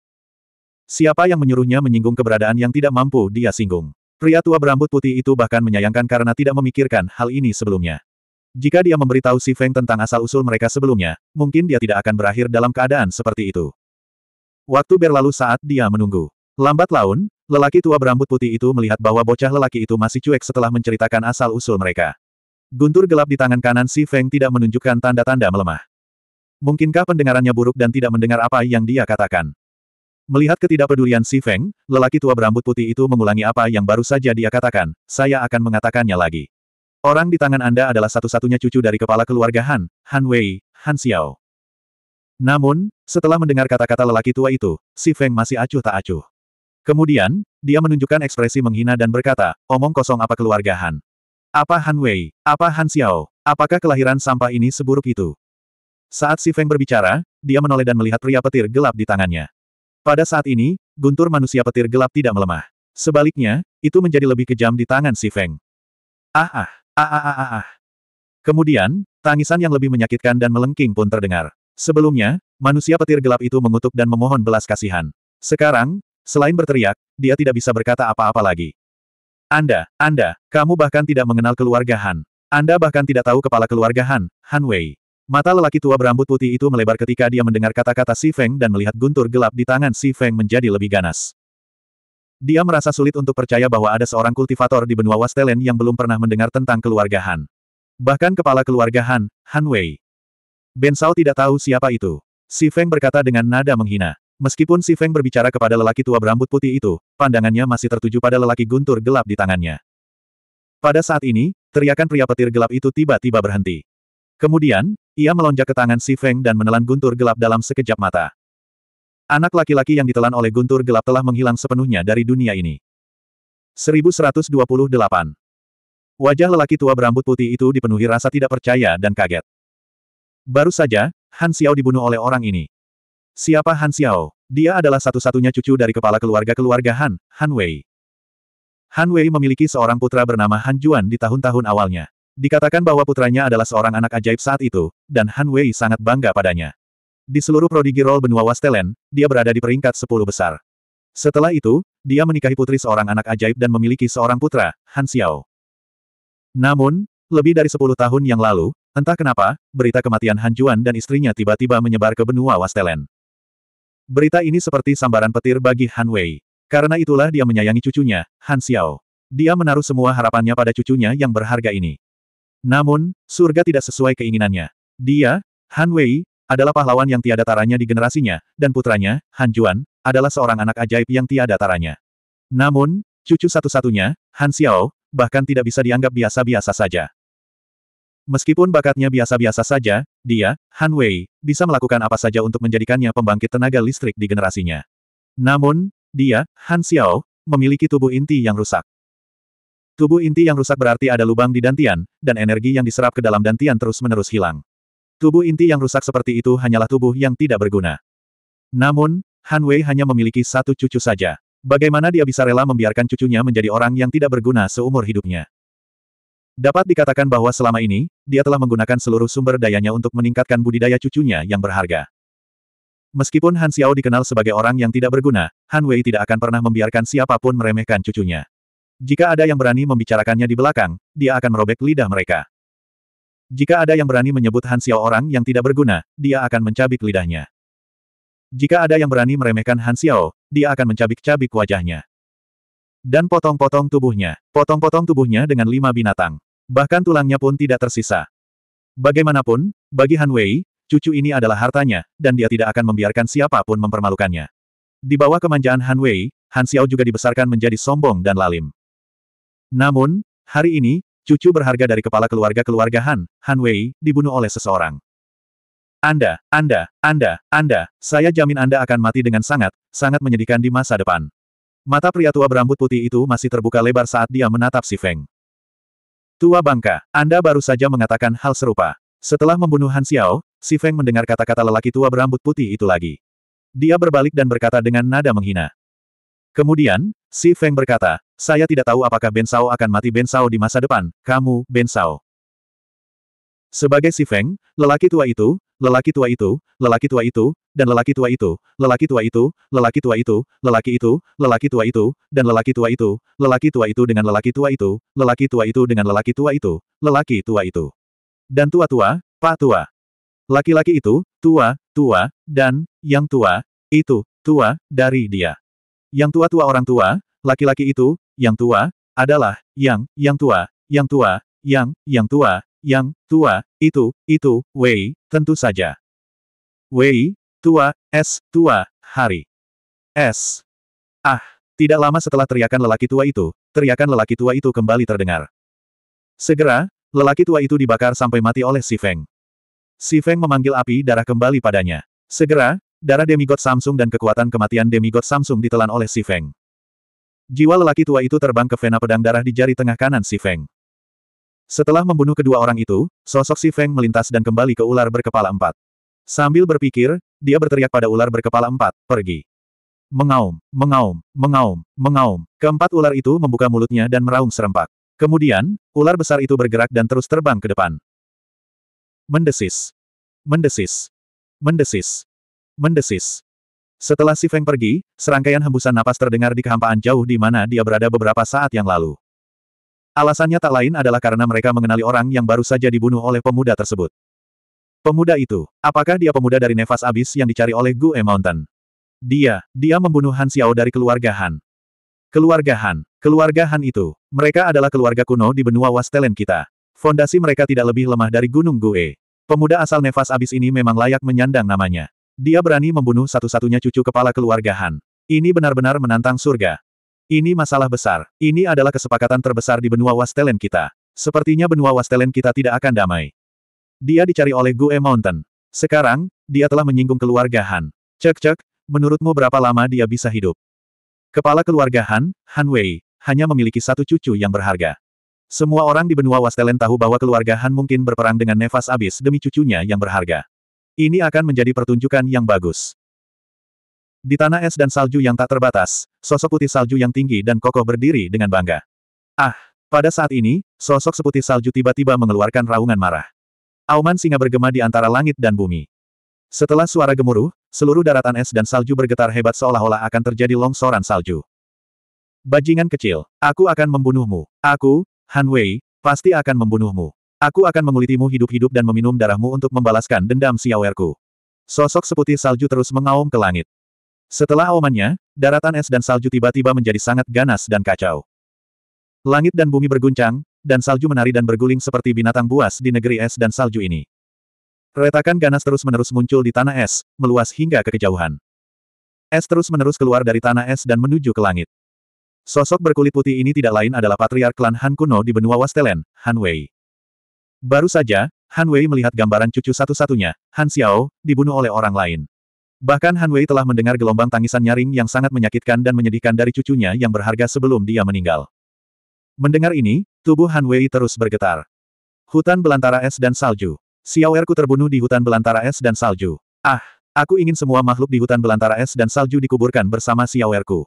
Siapa yang menyuruhnya menyinggung keberadaan yang tidak mampu dia singgung? Pria tua berambut putih itu bahkan menyayangkan karena tidak memikirkan hal ini sebelumnya. Jika dia memberitahu si Feng tentang asal-usul mereka sebelumnya, mungkin dia tidak akan berakhir dalam keadaan seperti itu. Waktu berlalu saat dia menunggu. Lambat laun, lelaki tua berambut putih itu melihat bahwa bocah lelaki itu masih cuek setelah menceritakan asal-usul mereka. Guntur gelap di tangan kanan Si Feng tidak menunjukkan tanda-tanda melemah. Mungkinkah pendengarannya buruk dan tidak mendengar apa yang dia katakan? Melihat ketidakpedulian Si Feng, lelaki tua berambut putih itu mengulangi apa yang baru saja dia katakan, saya akan mengatakannya lagi. Orang di tangan Anda adalah satu-satunya cucu dari kepala keluarga Han, Han Wei, Han Xiao. Namun, setelah mendengar kata-kata lelaki tua itu, Si Feng masih acuh tak acuh. Kemudian, dia menunjukkan ekspresi menghina dan berkata, omong kosong apa keluarga Han? Apa Han Wei? Apa Han Xiao? Apakah kelahiran sampah ini seburuk itu? Saat Si Feng berbicara, dia menoleh dan melihat pria petir gelap di tangannya. Pada saat ini, guntur manusia petir gelap tidak melemah. Sebaliknya, itu menjadi lebih kejam di tangan Si Feng. Ah, ah ah, ah ah ah ah. Kemudian, tangisan yang lebih menyakitkan dan melengking pun terdengar. Sebelumnya, manusia petir gelap itu mengutuk dan memohon belas kasihan. Sekarang, Selain berteriak, dia tidak bisa berkata apa-apa lagi. Anda, Anda, kamu bahkan tidak mengenal keluarga Han. Anda bahkan tidak tahu kepala keluarga Han, Han Wei. Mata lelaki tua berambut putih itu melebar ketika dia mendengar kata-kata Si Feng dan melihat guntur gelap di tangan Si Feng menjadi lebih ganas. Dia merasa sulit untuk percaya bahwa ada seorang kultivator di benua Wastelen yang belum pernah mendengar tentang keluarga Han. Bahkan kepala keluarga Han, Han Wei. Ben Sao tidak tahu siapa itu. Si Feng berkata dengan nada menghina. Meskipun Si Feng berbicara kepada lelaki tua berambut putih itu, pandangannya masih tertuju pada lelaki guntur gelap di tangannya. Pada saat ini, teriakan pria petir gelap itu tiba-tiba berhenti. Kemudian, ia melonjak ke tangan Si Feng dan menelan guntur gelap dalam sekejap mata. Anak laki-laki yang ditelan oleh guntur gelap telah menghilang sepenuhnya dari dunia ini. 1128 Wajah lelaki tua berambut putih itu dipenuhi rasa tidak percaya dan kaget. Baru saja, Han Xiao dibunuh oleh orang ini. Siapa Han Xiao? Dia adalah satu-satunya cucu dari kepala keluarga-keluarga Han, Han Wei. Han Wei memiliki seorang putra bernama Han Juan di tahun-tahun awalnya. Dikatakan bahwa putranya adalah seorang anak ajaib saat itu, dan Han Wei sangat bangga padanya. Di seluruh prodigi rol benua Wastelen, dia berada di peringkat 10 besar. Setelah itu, dia menikahi putri seorang anak ajaib dan memiliki seorang putra, Han Xiao. Namun, lebih dari 10 tahun yang lalu, entah kenapa, berita kematian Han Juan dan istrinya tiba-tiba menyebar ke benua Wastelen. Berita ini seperti sambaran petir bagi Han Wei. Karena itulah dia menyayangi cucunya, Han Xiao. Dia menaruh semua harapannya pada cucunya yang berharga ini. Namun, surga tidak sesuai keinginannya. Dia, Han Wei, adalah pahlawan yang tiada taranya di generasinya, dan putranya, Han Juan, adalah seorang anak ajaib yang tiada taranya. Namun, cucu satu-satunya, Han Xiao, bahkan tidak bisa dianggap biasa-biasa saja. Meskipun bakatnya biasa-biasa saja, dia, Han Wei, bisa melakukan apa saja untuk menjadikannya pembangkit tenaga listrik di generasinya. Namun, dia, Han Xiao, memiliki tubuh inti yang rusak. Tubuh inti yang rusak berarti ada lubang di dantian, dan energi yang diserap ke dalam dantian terus-menerus hilang. Tubuh inti yang rusak seperti itu hanyalah tubuh yang tidak berguna. Namun, Han Wei hanya memiliki satu cucu saja. Bagaimana dia bisa rela membiarkan cucunya menjadi orang yang tidak berguna seumur hidupnya? Dapat dikatakan bahwa selama ini, dia telah menggunakan seluruh sumber dayanya untuk meningkatkan budidaya cucunya yang berharga. Meskipun Han Xiao dikenal sebagai orang yang tidak berguna, Han Wei tidak akan pernah membiarkan siapapun meremehkan cucunya. Jika ada yang berani membicarakannya di belakang, dia akan merobek lidah mereka. Jika ada yang berani menyebut Han Xiao orang yang tidak berguna, dia akan mencabik lidahnya. Jika ada yang berani meremehkan Han Xiao, dia akan mencabik-cabik wajahnya. Dan potong-potong tubuhnya. Potong-potong tubuhnya dengan lima binatang. Bahkan tulangnya pun tidak tersisa. Bagaimanapun, bagi Han Wei, cucu ini adalah hartanya, dan dia tidak akan membiarkan siapapun mempermalukannya. Di bawah kemanjaan Han Wei, Han Xiao juga dibesarkan menjadi sombong dan lalim. Namun, hari ini, cucu berharga dari kepala keluarga-keluarga Han, Han Wei, dibunuh oleh seseorang. Anda, Anda, Anda, Anda, saya jamin Anda akan mati dengan sangat, sangat menyedihkan di masa depan. Mata pria tua berambut putih itu masih terbuka lebar saat dia menatap si Feng. Tua bangka, Anda baru saja mengatakan hal serupa. Setelah membunuh Han Xiao, si Feng mendengar kata-kata lelaki tua berambut putih itu lagi. Dia berbalik dan berkata dengan nada menghina. Kemudian, si Feng berkata, saya tidak tahu apakah Ben Shao akan mati Ben Shao di masa depan, kamu, Ben Shao. Sebagai si Feng, lelaki tua itu, lelaki tua itu, lelaki tua itu, dan lelaki tua itu, lelaki tua itu, lelaki tua itu, lelaki itu, lelaki tua itu, dan lelaki tua itu, lelaki tua itu dengan lelaki tua itu, lelaki tua itu dengan lelaki tua itu, lelaki tua itu. Dan tua-tua, pak tua. Laki-laki itu, tua, tua, dan, yang tua, itu, tua, dari dia. Yang tua-tua orang tua, laki-laki itu, yang tua, adalah, yang, yang tua, yang tua, yang, yang tua, yang tua, itu, itu, Wei, tentu saja. Wei, tua, es tua, hari. es. Ah, tidak lama setelah teriakan lelaki tua itu, teriakan lelaki tua itu kembali terdengar. Segera, lelaki tua itu dibakar sampai mati oleh Si Feng. Si Feng memanggil api darah kembali padanya. Segera, darah demigod Samsung dan kekuatan kematian demigod Samsung ditelan oleh Si Feng. Jiwa lelaki tua itu terbang ke vena pedang darah di jari tengah kanan Si Feng. Setelah membunuh kedua orang itu, sosok si Feng melintas dan kembali ke ular berkepala empat. Sambil berpikir, dia berteriak pada ular berkepala empat, pergi. Mengaum, mengaum, mengaum, mengaum. Keempat ular itu membuka mulutnya dan meraung serempak. Kemudian, ular besar itu bergerak dan terus terbang ke depan. Mendesis. Mendesis. Mendesis. Mendesis. Setelah si Feng pergi, serangkaian hembusan napas terdengar di kehampaan jauh di mana dia berada beberapa saat yang lalu. Alasannya tak lain adalah karena mereka mengenali orang yang baru saja dibunuh oleh pemuda tersebut. Pemuda itu, apakah dia pemuda dari Nefas Abis yang dicari oleh Gu Mountain? Dia, dia membunuh Han Xiao dari keluarga Han. Keluarga Han, keluarga Han itu, mereka adalah keluarga kuno di benua Wastelen kita. Fondasi mereka tidak lebih lemah dari Gunung Gu E. Pemuda asal Nefas Abis ini memang layak menyandang namanya. Dia berani membunuh satu-satunya cucu kepala keluarga Han. Ini benar-benar menantang surga. Ini masalah besar. Ini adalah kesepakatan terbesar di benua Wastelen kita. Sepertinya benua Wastelen kita tidak akan damai. Dia dicari oleh Gue Mountain. Sekarang, dia telah menyinggung keluarga Han. Cek-cek, menurutmu berapa lama dia bisa hidup? Kepala keluarga Han, Han Wei, hanya memiliki satu cucu yang berharga. Semua orang di benua Wastelen tahu bahwa keluarga Han mungkin berperang dengan nefas abis demi cucunya yang berharga. Ini akan menjadi pertunjukan yang bagus. Di tanah es dan salju yang tak terbatas, sosok putih salju yang tinggi dan kokoh berdiri dengan bangga. Ah! Pada saat ini, sosok seputih salju tiba-tiba mengeluarkan raungan marah. Auman singa bergema di antara langit dan bumi. Setelah suara gemuruh, seluruh daratan es dan salju bergetar hebat seolah-olah akan terjadi longsoran salju. Bajingan kecil, aku akan membunuhmu. Aku, Han Wei, pasti akan membunuhmu. Aku akan mengulitimu hidup-hidup dan meminum darahmu untuk membalaskan dendam siawerku. Sosok seputih salju terus mengaum ke langit. Setelah aumannya, daratan es dan salju tiba-tiba menjadi sangat ganas dan kacau. Langit dan bumi berguncang, dan salju menari dan berguling seperti binatang buas di negeri es dan salju ini. Retakan ganas terus-menerus muncul di tanah es, meluas hingga ke kejauhan. Es terus-menerus keluar dari tanah es dan menuju ke langit. Sosok berkulit putih ini tidak lain adalah patriark klan Han kuno di benua Wastelen, Han Wei. Baru saja, Han Wei melihat gambaran cucu satu-satunya, Han Xiao, dibunuh oleh orang lain. Bahkan Han Wei telah mendengar gelombang tangisan nyaring yang sangat menyakitkan dan menyedihkan dari cucunya yang berharga sebelum dia meninggal. Mendengar ini, tubuh Han Wei terus bergetar. Hutan belantara es dan salju. Xiao Erku terbunuh di hutan belantara es dan salju. Ah, aku ingin semua makhluk di hutan belantara es dan salju dikuburkan bersama Xiao Erku.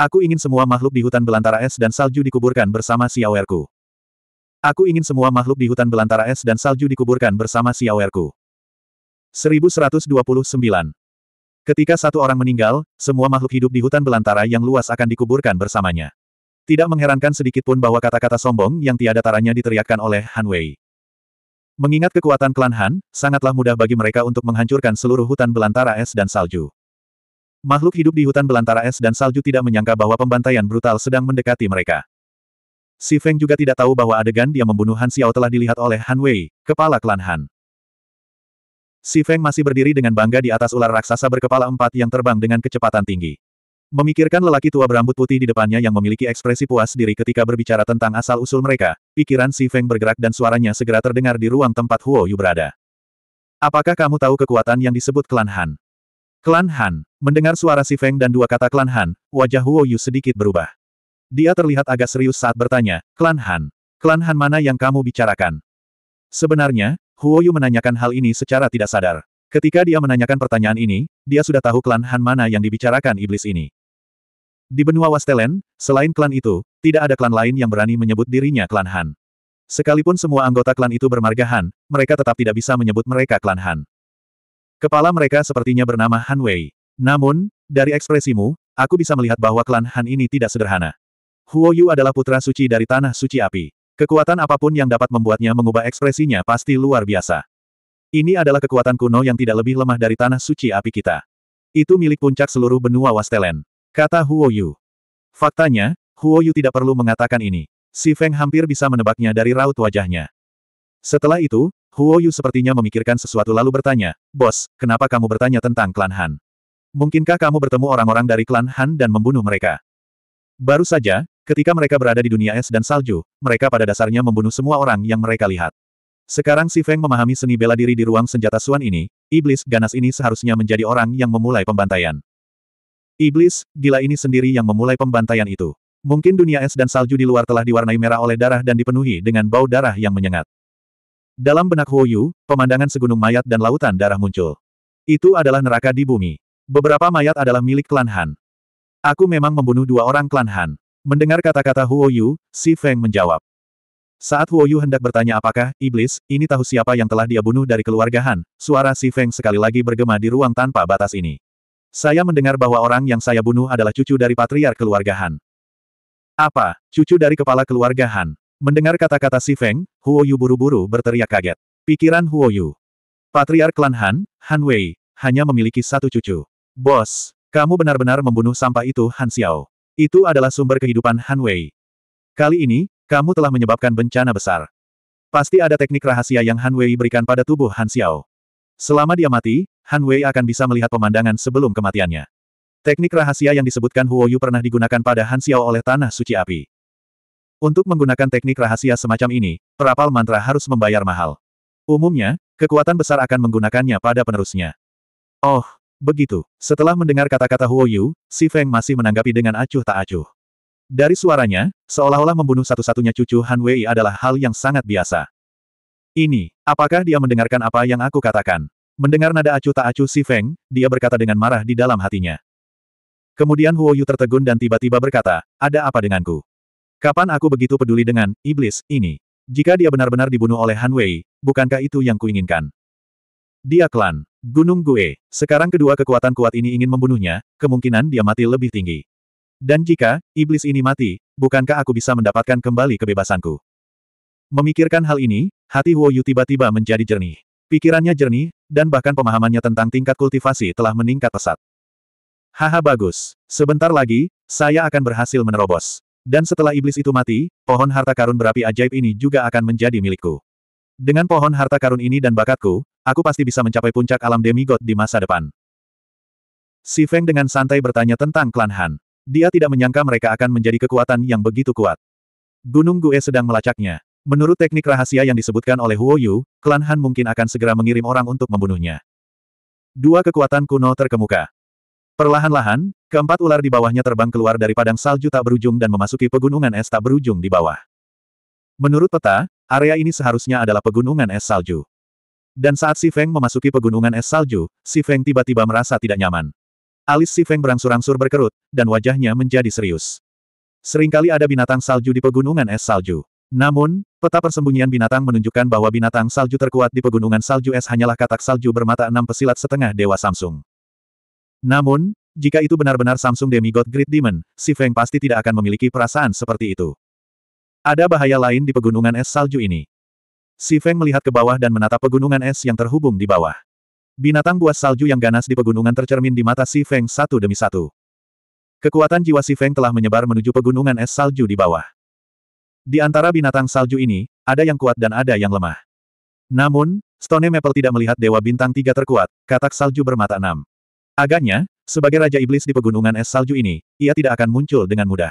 Aku ingin semua makhluk di hutan belantara es dan salju dikuburkan bersama Erku. Aku ingin semua makhluk di hutan belantara es dan salju dikuburkan bersama Erku. 1129. Ketika satu orang meninggal, semua makhluk hidup di hutan belantara yang luas akan dikuburkan bersamanya. Tidak mengherankan sedikitpun bahwa kata-kata sombong yang tiada taranya diteriakkan oleh Han Wei. Mengingat kekuatan klan Han, sangatlah mudah bagi mereka untuk menghancurkan seluruh hutan belantara es dan salju. Makhluk hidup di hutan belantara es dan salju tidak menyangka bahwa pembantaian brutal sedang mendekati mereka. Si Feng juga tidak tahu bahwa adegan dia membunuh Han Xiao telah dilihat oleh Han Wei, kepala klan Han. Si Feng masih berdiri dengan bangga di atas ular raksasa berkepala empat yang terbang dengan kecepatan tinggi. Memikirkan lelaki tua berambut putih di depannya yang memiliki ekspresi puas diri ketika berbicara tentang asal-usul mereka, pikiran Si Feng bergerak dan suaranya segera terdengar di ruang tempat Huo Yu berada. Apakah kamu tahu kekuatan yang disebut klan Han? Klan Han, mendengar suara Si Feng dan dua kata klan Han, wajah Huo Yu sedikit berubah. Dia terlihat agak serius saat bertanya, klan Han, klan Han mana yang kamu bicarakan? Sebenarnya, Huoyu menanyakan hal ini secara tidak sadar. Ketika dia menanyakan pertanyaan ini, dia sudah tahu klan Han mana yang dibicarakan iblis ini. Di benua Wastelen, selain klan itu, tidak ada klan lain yang berani menyebut dirinya klan Han. Sekalipun semua anggota klan itu bermarga Han, mereka tetap tidak bisa menyebut mereka klan Han. Kepala mereka sepertinya bernama Han Wei. Namun, dari ekspresimu, aku bisa melihat bahwa klan Han ini tidak sederhana. Huoyu adalah putra suci dari Tanah Suci Api. Kekuatan apapun yang dapat membuatnya mengubah ekspresinya pasti luar biasa. Ini adalah kekuatan kuno yang tidak lebih lemah dari tanah suci api kita. Itu milik puncak seluruh benua Wastelen. Kata Huo Yu. Faktanya, Huo Yu tidak perlu mengatakan ini. Si Feng hampir bisa menebaknya dari raut wajahnya. Setelah itu, Huo Yu sepertinya memikirkan sesuatu lalu bertanya, Bos, kenapa kamu bertanya tentang klan Han? Mungkinkah kamu bertemu orang-orang dari klan Han dan membunuh mereka? Baru saja, Ketika mereka berada di dunia es dan salju, mereka pada dasarnya membunuh semua orang yang mereka lihat. Sekarang Si Feng memahami seni bela diri di ruang senjata Suan ini, iblis ganas ini seharusnya menjadi orang yang memulai pembantaian. Iblis, gila ini sendiri yang memulai pembantaian itu. Mungkin dunia es dan salju di luar telah diwarnai merah oleh darah dan dipenuhi dengan bau darah yang menyengat. Dalam benak Huo Yu, pemandangan segunung mayat dan lautan darah muncul. Itu adalah neraka di bumi. Beberapa mayat adalah milik klan Han. Aku memang membunuh dua orang klan Han. Mendengar kata-kata Huo Yu, Si Feng menjawab. Saat Huo Yu hendak bertanya apakah, iblis, ini tahu siapa yang telah dia bunuh dari keluarga Han, suara Si Feng sekali lagi bergema di ruang tanpa batas ini. Saya mendengar bahwa orang yang saya bunuh adalah cucu dari patriar keluarga Han. Apa, cucu dari kepala keluarga Han? Mendengar kata-kata Si Feng, Huo Yu buru-buru berteriak kaget. Pikiran Huo Yu. patriar klan Han, Han Wei, hanya memiliki satu cucu. Bos, kamu benar-benar membunuh sampah itu Han Xiao. Itu adalah sumber kehidupan Han Wei. Kali ini, kamu telah menyebabkan bencana besar. Pasti ada teknik rahasia yang Han Wei berikan pada tubuh Han Xiao. Selama dia mati, Han Wei akan bisa melihat pemandangan sebelum kematiannya. Teknik rahasia yang disebutkan Huo Yu pernah digunakan pada Han Xiao oleh Tanah Suci Api. Untuk menggunakan teknik rahasia semacam ini, perapal mantra harus membayar mahal. Umumnya, kekuatan besar akan menggunakannya pada penerusnya. Oh, Begitu. Setelah mendengar kata-kata Huo Yu, si Feng masih menanggapi dengan acuh tak acuh. Dari suaranya, seolah-olah membunuh satu-satunya cucu Han Wei adalah hal yang sangat biasa. Ini, apakah dia mendengarkan apa yang aku katakan? Mendengar nada acuh tak acuh si Feng, dia berkata dengan marah di dalam hatinya. Kemudian Huo Yu tertegun dan tiba-tiba berkata, ada apa denganku? Kapan aku begitu peduli dengan, iblis, ini? Jika dia benar-benar dibunuh oleh Han Wei, bukankah itu yang kuinginkan? Dia klan. Gunung Gue, sekarang kedua kekuatan kuat ini ingin membunuhnya, kemungkinan dia mati lebih tinggi. Dan jika iblis ini mati, bukankah aku bisa mendapatkan kembali kebebasanku? Memikirkan hal ini, hati Huo Yu tiba-tiba menjadi jernih. Pikirannya jernih, dan bahkan pemahamannya tentang tingkat kultivasi telah meningkat pesat. Haha bagus. Sebentar lagi, saya akan berhasil menerobos. Dan setelah iblis itu mati, pohon harta karun berapi ajaib ini juga akan menjadi milikku. Dengan pohon harta karun ini dan bakatku, aku pasti bisa mencapai puncak alam demigod di masa depan. Si Feng dengan santai bertanya tentang klan Han. Dia tidak menyangka mereka akan menjadi kekuatan yang begitu kuat. Gunung Gue sedang melacaknya. Menurut teknik rahasia yang disebutkan oleh Huo Yu, klan Han mungkin akan segera mengirim orang untuk membunuhnya. Dua kekuatan kuno terkemuka. Perlahan-lahan, keempat ular di bawahnya terbang keluar dari padang salju tak berujung dan memasuki pegunungan es tak berujung di bawah. Menurut peta, area ini seharusnya adalah pegunungan es salju. Dan saat Si Feng memasuki pegunungan es salju, Si Feng tiba-tiba merasa tidak nyaman. Alis Si Feng berangsur-angsur berkerut, dan wajahnya menjadi serius. Seringkali ada binatang salju di pegunungan es salju. Namun, peta persembunyian binatang menunjukkan bahwa binatang salju terkuat di pegunungan salju es hanyalah katak salju bermata enam pesilat setengah dewa Samsung. Namun, jika itu benar-benar Samsung Demigod Great Demon, Si Feng pasti tidak akan memiliki perasaan seperti itu. Ada bahaya lain di pegunungan es salju ini. Si Feng melihat ke bawah dan menatap pegunungan es yang terhubung di bawah. Binatang buas salju yang ganas di pegunungan tercermin di mata Si Feng satu demi satu. Kekuatan jiwa Si Feng telah menyebar menuju pegunungan es salju di bawah. Di antara binatang salju ini, ada yang kuat dan ada yang lemah. Namun, Stone Maple tidak melihat Dewa Bintang Tiga terkuat, katak salju bermata enam. Agaknya, sebagai Raja Iblis di Pegunungan Es Salju ini, ia tidak akan muncul dengan mudah.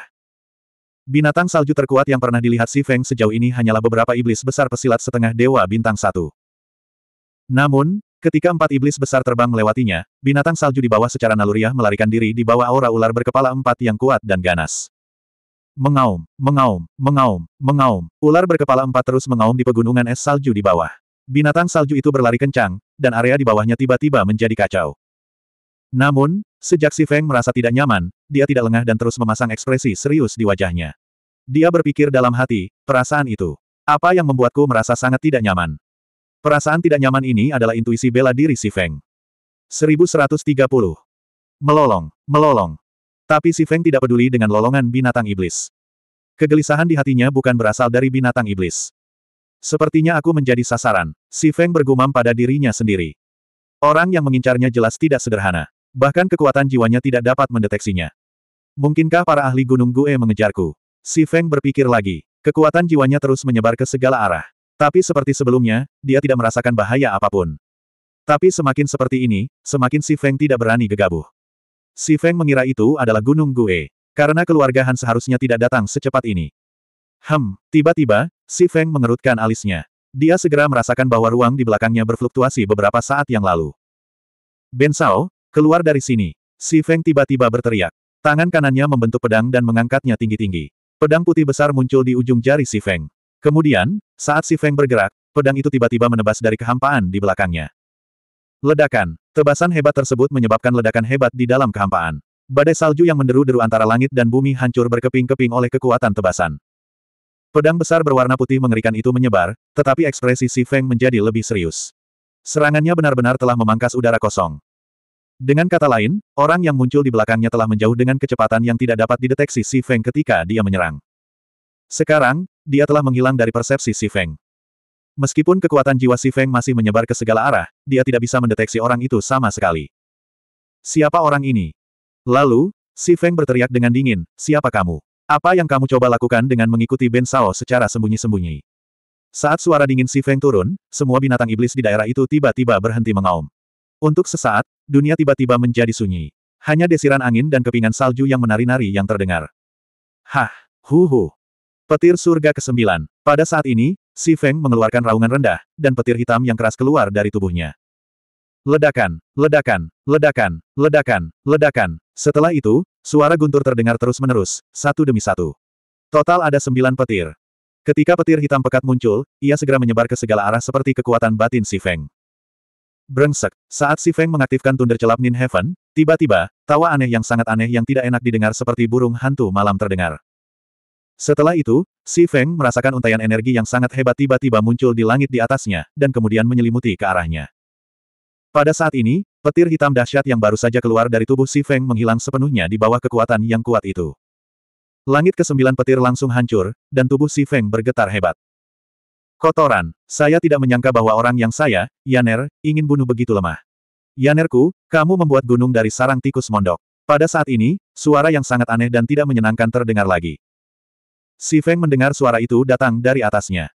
Binatang salju terkuat yang pernah dilihat Si Feng sejauh ini hanyalah beberapa iblis besar pesilat setengah dewa bintang satu. Namun, ketika empat iblis besar terbang melewatinya, binatang salju di bawah secara naluriah melarikan diri di bawah aura ular berkepala empat yang kuat dan ganas. Mengaum, mengaum, mengaum, mengaum, ular berkepala empat terus mengaum di pegunungan es salju di bawah. Binatang salju itu berlari kencang, dan area di bawahnya tiba-tiba menjadi kacau. Namun, Sejak Si Feng merasa tidak nyaman, dia tidak lengah dan terus memasang ekspresi serius di wajahnya. Dia berpikir dalam hati, perasaan itu. Apa yang membuatku merasa sangat tidak nyaman? Perasaan tidak nyaman ini adalah intuisi bela diri Si Feng. 1130. Melolong, melolong. Tapi Si Feng tidak peduli dengan lolongan binatang iblis. Kegelisahan di hatinya bukan berasal dari binatang iblis. Sepertinya aku menjadi sasaran. Si Feng bergumam pada dirinya sendiri. Orang yang mengincarnya jelas tidak sederhana. Bahkan kekuatan jiwanya tidak dapat mendeteksinya. Mungkinkah para ahli Gunung Gue mengejarku? Si Feng berpikir lagi. Kekuatan jiwanya terus menyebar ke segala arah. Tapi seperti sebelumnya, dia tidak merasakan bahaya apapun. Tapi semakin seperti ini, semakin Si Feng tidak berani gegabah. Si Feng mengira itu adalah Gunung Gue. Karena keluarga Han seharusnya tidak datang secepat ini. Hem, tiba-tiba, Si Feng mengerutkan alisnya. Dia segera merasakan bahwa ruang di belakangnya berfluktuasi beberapa saat yang lalu. Ben Sao, Keluar dari sini. Si Feng tiba-tiba berteriak. Tangan kanannya membentuk pedang dan mengangkatnya tinggi-tinggi. Pedang putih besar muncul di ujung jari si Feng. Kemudian, saat si Feng bergerak, pedang itu tiba-tiba menebas dari kehampaan di belakangnya. Ledakan. Tebasan hebat tersebut menyebabkan ledakan hebat di dalam kehampaan. Badai salju yang menderu-deru antara langit dan bumi hancur berkeping-keping oleh kekuatan tebasan. Pedang besar berwarna putih mengerikan itu menyebar, tetapi ekspresi Si Feng menjadi lebih serius. Serangannya benar-benar telah memangkas udara kosong. Dengan kata lain, orang yang muncul di belakangnya telah menjauh dengan kecepatan yang tidak dapat dideteksi Si Feng ketika dia menyerang. Sekarang, dia telah menghilang dari persepsi Si Feng. Meskipun kekuatan jiwa Si Feng masih menyebar ke segala arah, dia tidak bisa mendeteksi orang itu sama sekali. Siapa orang ini? Lalu, Si Feng berteriak dengan dingin, siapa kamu? Apa yang kamu coba lakukan dengan mengikuti Ben Sao secara sembunyi-sembunyi? Saat suara dingin Si Feng turun, semua binatang iblis di daerah itu tiba-tiba berhenti mengaum. Untuk sesaat, dunia tiba-tiba menjadi sunyi. Hanya desiran angin dan kepingan salju yang menari-nari yang terdengar. Hah, hu. Petir surga ke-9. Pada saat ini, Si Feng mengeluarkan raungan rendah, dan petir hitam yang keras keluar dari tubuhnya. Ledakan, ledakan, ledakan, ledakan, ledakan. Setelah itu, suara guntur terdengar terus-menerus, satu demi satu. Total ada sembilan petir. Ketika petir hitam pekat muncul, ia segera menyebar ke segala arah seperti kekuatan batin Si Feng. Brengsek, saat si Feng mengaktifkan Thunder Celap Nin Heaven, tiba-tiba, tawa aneh yang sangat aneh yang tidak enak didengar seperti burung hantu malam terdengar. Setelah itu, si Feng merasakan untaian energi yang sangat hebat tiba-tiba muncul di langit di atasnya, dan kemudian menyelimuti ke arahnya. Pada saat ini, petir hitam dahsyat yang baru saja keluar dari tubuh si Feng menghilang sepenuhnya di bawah kekuatan yang kuat itu. Langit kesembilan petir langsung hancur, dan tubuh si Feng bergetar hebat. Kotoran. Saya tidak menyangka bahwa orang yang saya, Yaner, ingin bunuh begitu lemah. Yanerku, kamu membuat gunung dari sarang tikus mondok. Pada saat ini, suara yang sangat aneh dan tidak menyenangkan terdengar lagi. Si Feng mendengar suara itu datang dari atasnya.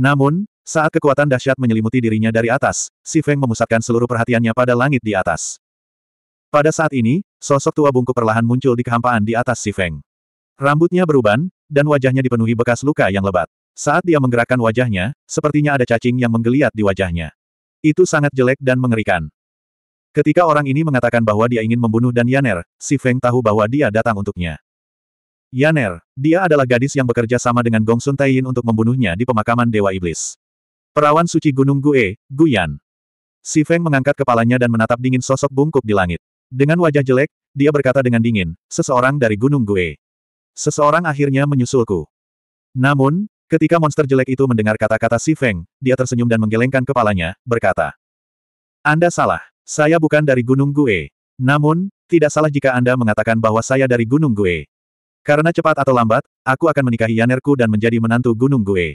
Namun, saat kekuatan dahsyat menyelimuti dirinya dari atas, Si Feng memusatkan seluruh perhatiannya pada langit di atas. Pada saat ini, sosok tua bungku perlahan muncul di kehampaan di atas Si Feng. Rambutnya beruban, dan wajahnya dipenuhi bekas luka yang lebat. Saat dia menggerakkan wajahnya, sepertinya ada cacing yang menggeliat di wajahnya. Itu sangat jelek dan mengerikan. Ketika orang ini mengatakan bahwa dia ingin membunuh dan Yaner, si Feng tahu bahwa dia datang untuknya. Yaner, dia adalah gadis yang bekerja sama dengan Gong Sun Taiyin untuk membunuhnya di pemakaman Dewa Iblis. Perawan suci Gunung Gue, Guyan. Si Feng mengangkat kepalanya dan menatap dingin sosok bungkuk di langit. Dengan wajah jelek, dia berkata dengan dingin, seseorang dari Gunung Gue. Seseorang akhirnya menyusulku. Namun, Ketika monster jelek itu mendengar kata-kata Si Feng, dia tersenyum dan menggelengkan kepalanya, berkata, Anda salah. Saya bukan dari Gunung Gue. Namun, tidak salah jika Anda mengatakan bahwa saya dari Gunung Gue. Karena cepat atau lambat, aku akan menikahi Yanerku dan menjadi menantu Gunung Gue.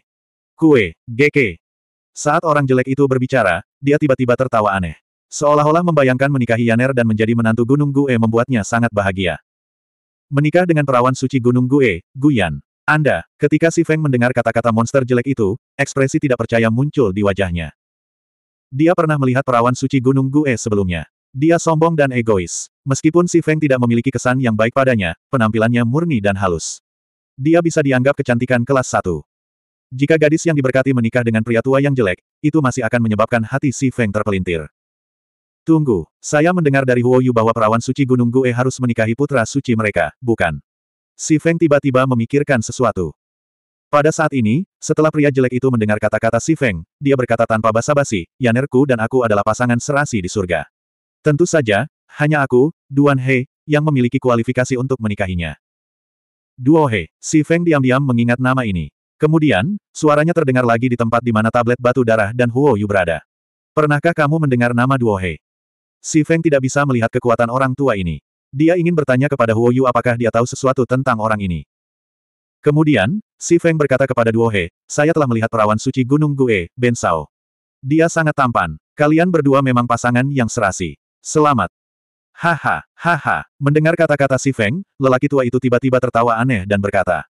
Kue, GK. Saat orang jelek itu berbicara, dia tiba-tiba tertawa aneh. Seolah-olah membayangkan menikahi Yaner dan menjadi menantu Gunung Gue membuatnya sangat bahagia. Menikah dengan perawan suci Gunung Gue, Guyan. Anda, ketika si Feng mendengar kata-kata monster jelek itu, ekspresi tidak percaya muncul di wajahnya. Dia pernah melihat perawan suci Gunung Gue sebelumnya. Dia sombong dan egois. Meskipun si Feng tidak memiliki kesan yang baik padanya, penampilannya murni dan halus. Dia bisa dianggap kecantikan kelas 1. Jika gadis yang diberkati menikah dengan pria tua yang jelek, itu masih akan menyebabkan hati si Feng terpelintir. Tunggu, saya mendengar dari Huo Yu bahwa perawan suci Gunung Gue harus menikahi putra suci mereka, bukan? Si Feng tiba-tiba memikirkan sesuatu. Pada saat ini, setelah pria jelek itu mendengar kata-kata Si Feng, dia berkata tanpa basa-basi, Yanerku dan aku adalah pasangan serasi di surga. Tentu saja, hanya aku, Duan He, yang memiliki kualifikasi untuk menikahinya. Duo He, Si Feng diam-diam mengingat nama ini. Kemudian, suaranya terdengar lagi di tempat di mana tablet batu darah dan Huo Yu berada. Pernahkah kamu mendengar nama Duo He? Si Feng tidak bisa melihat kekuatan orang tua ini. Dia ingin bertanya kepada Huo Yu apakah dia tahu sesuatu tentang orang ini. Kemudian, Si Feng berkata kepada Duo He, saya telah melihat perawan suci Gunung Gue, Ben Sao. Dia sangat tampan. Kalian berdua memang pasangan yang serasi. Selamat. Haha, haha. Mendengar kata-kata Si Feng, lelaki tua itu tiba-tiba tertawa aneh dan berkata.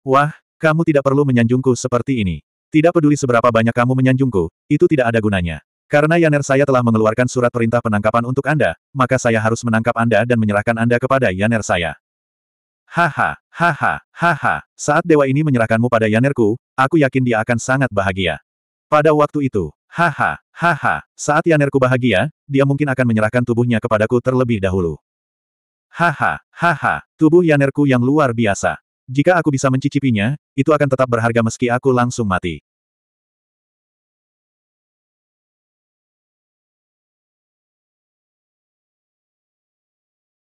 Wah, kamu tidak perlu menyanjungku seperti ini. Tidak peduli seberapa banyak kamu menyanjungku, itu tidak ada gunanya. Karena Yaner saya telah mengeluarkan surat perintah penangkapan untuk Anda, maka saya harus menangkap Anda dan menyerahkan Anda kepada Yaner saya. Haha, haha, haha, saat dewa ini menyerahkanmu pada Yanerku, aku yakin dia akan sangat bahagia. Pada waktu itu, haha, haha, saat Yanerku bahagia, dia mungkin akan menyerahkan tubuhnya kepadaku terlebih dahulu. Haha, haha, tubuh Yanerku yang luar biasa. Jika aku bisa mencicipinya, itu akan tetap berharga meski aku langsung mati.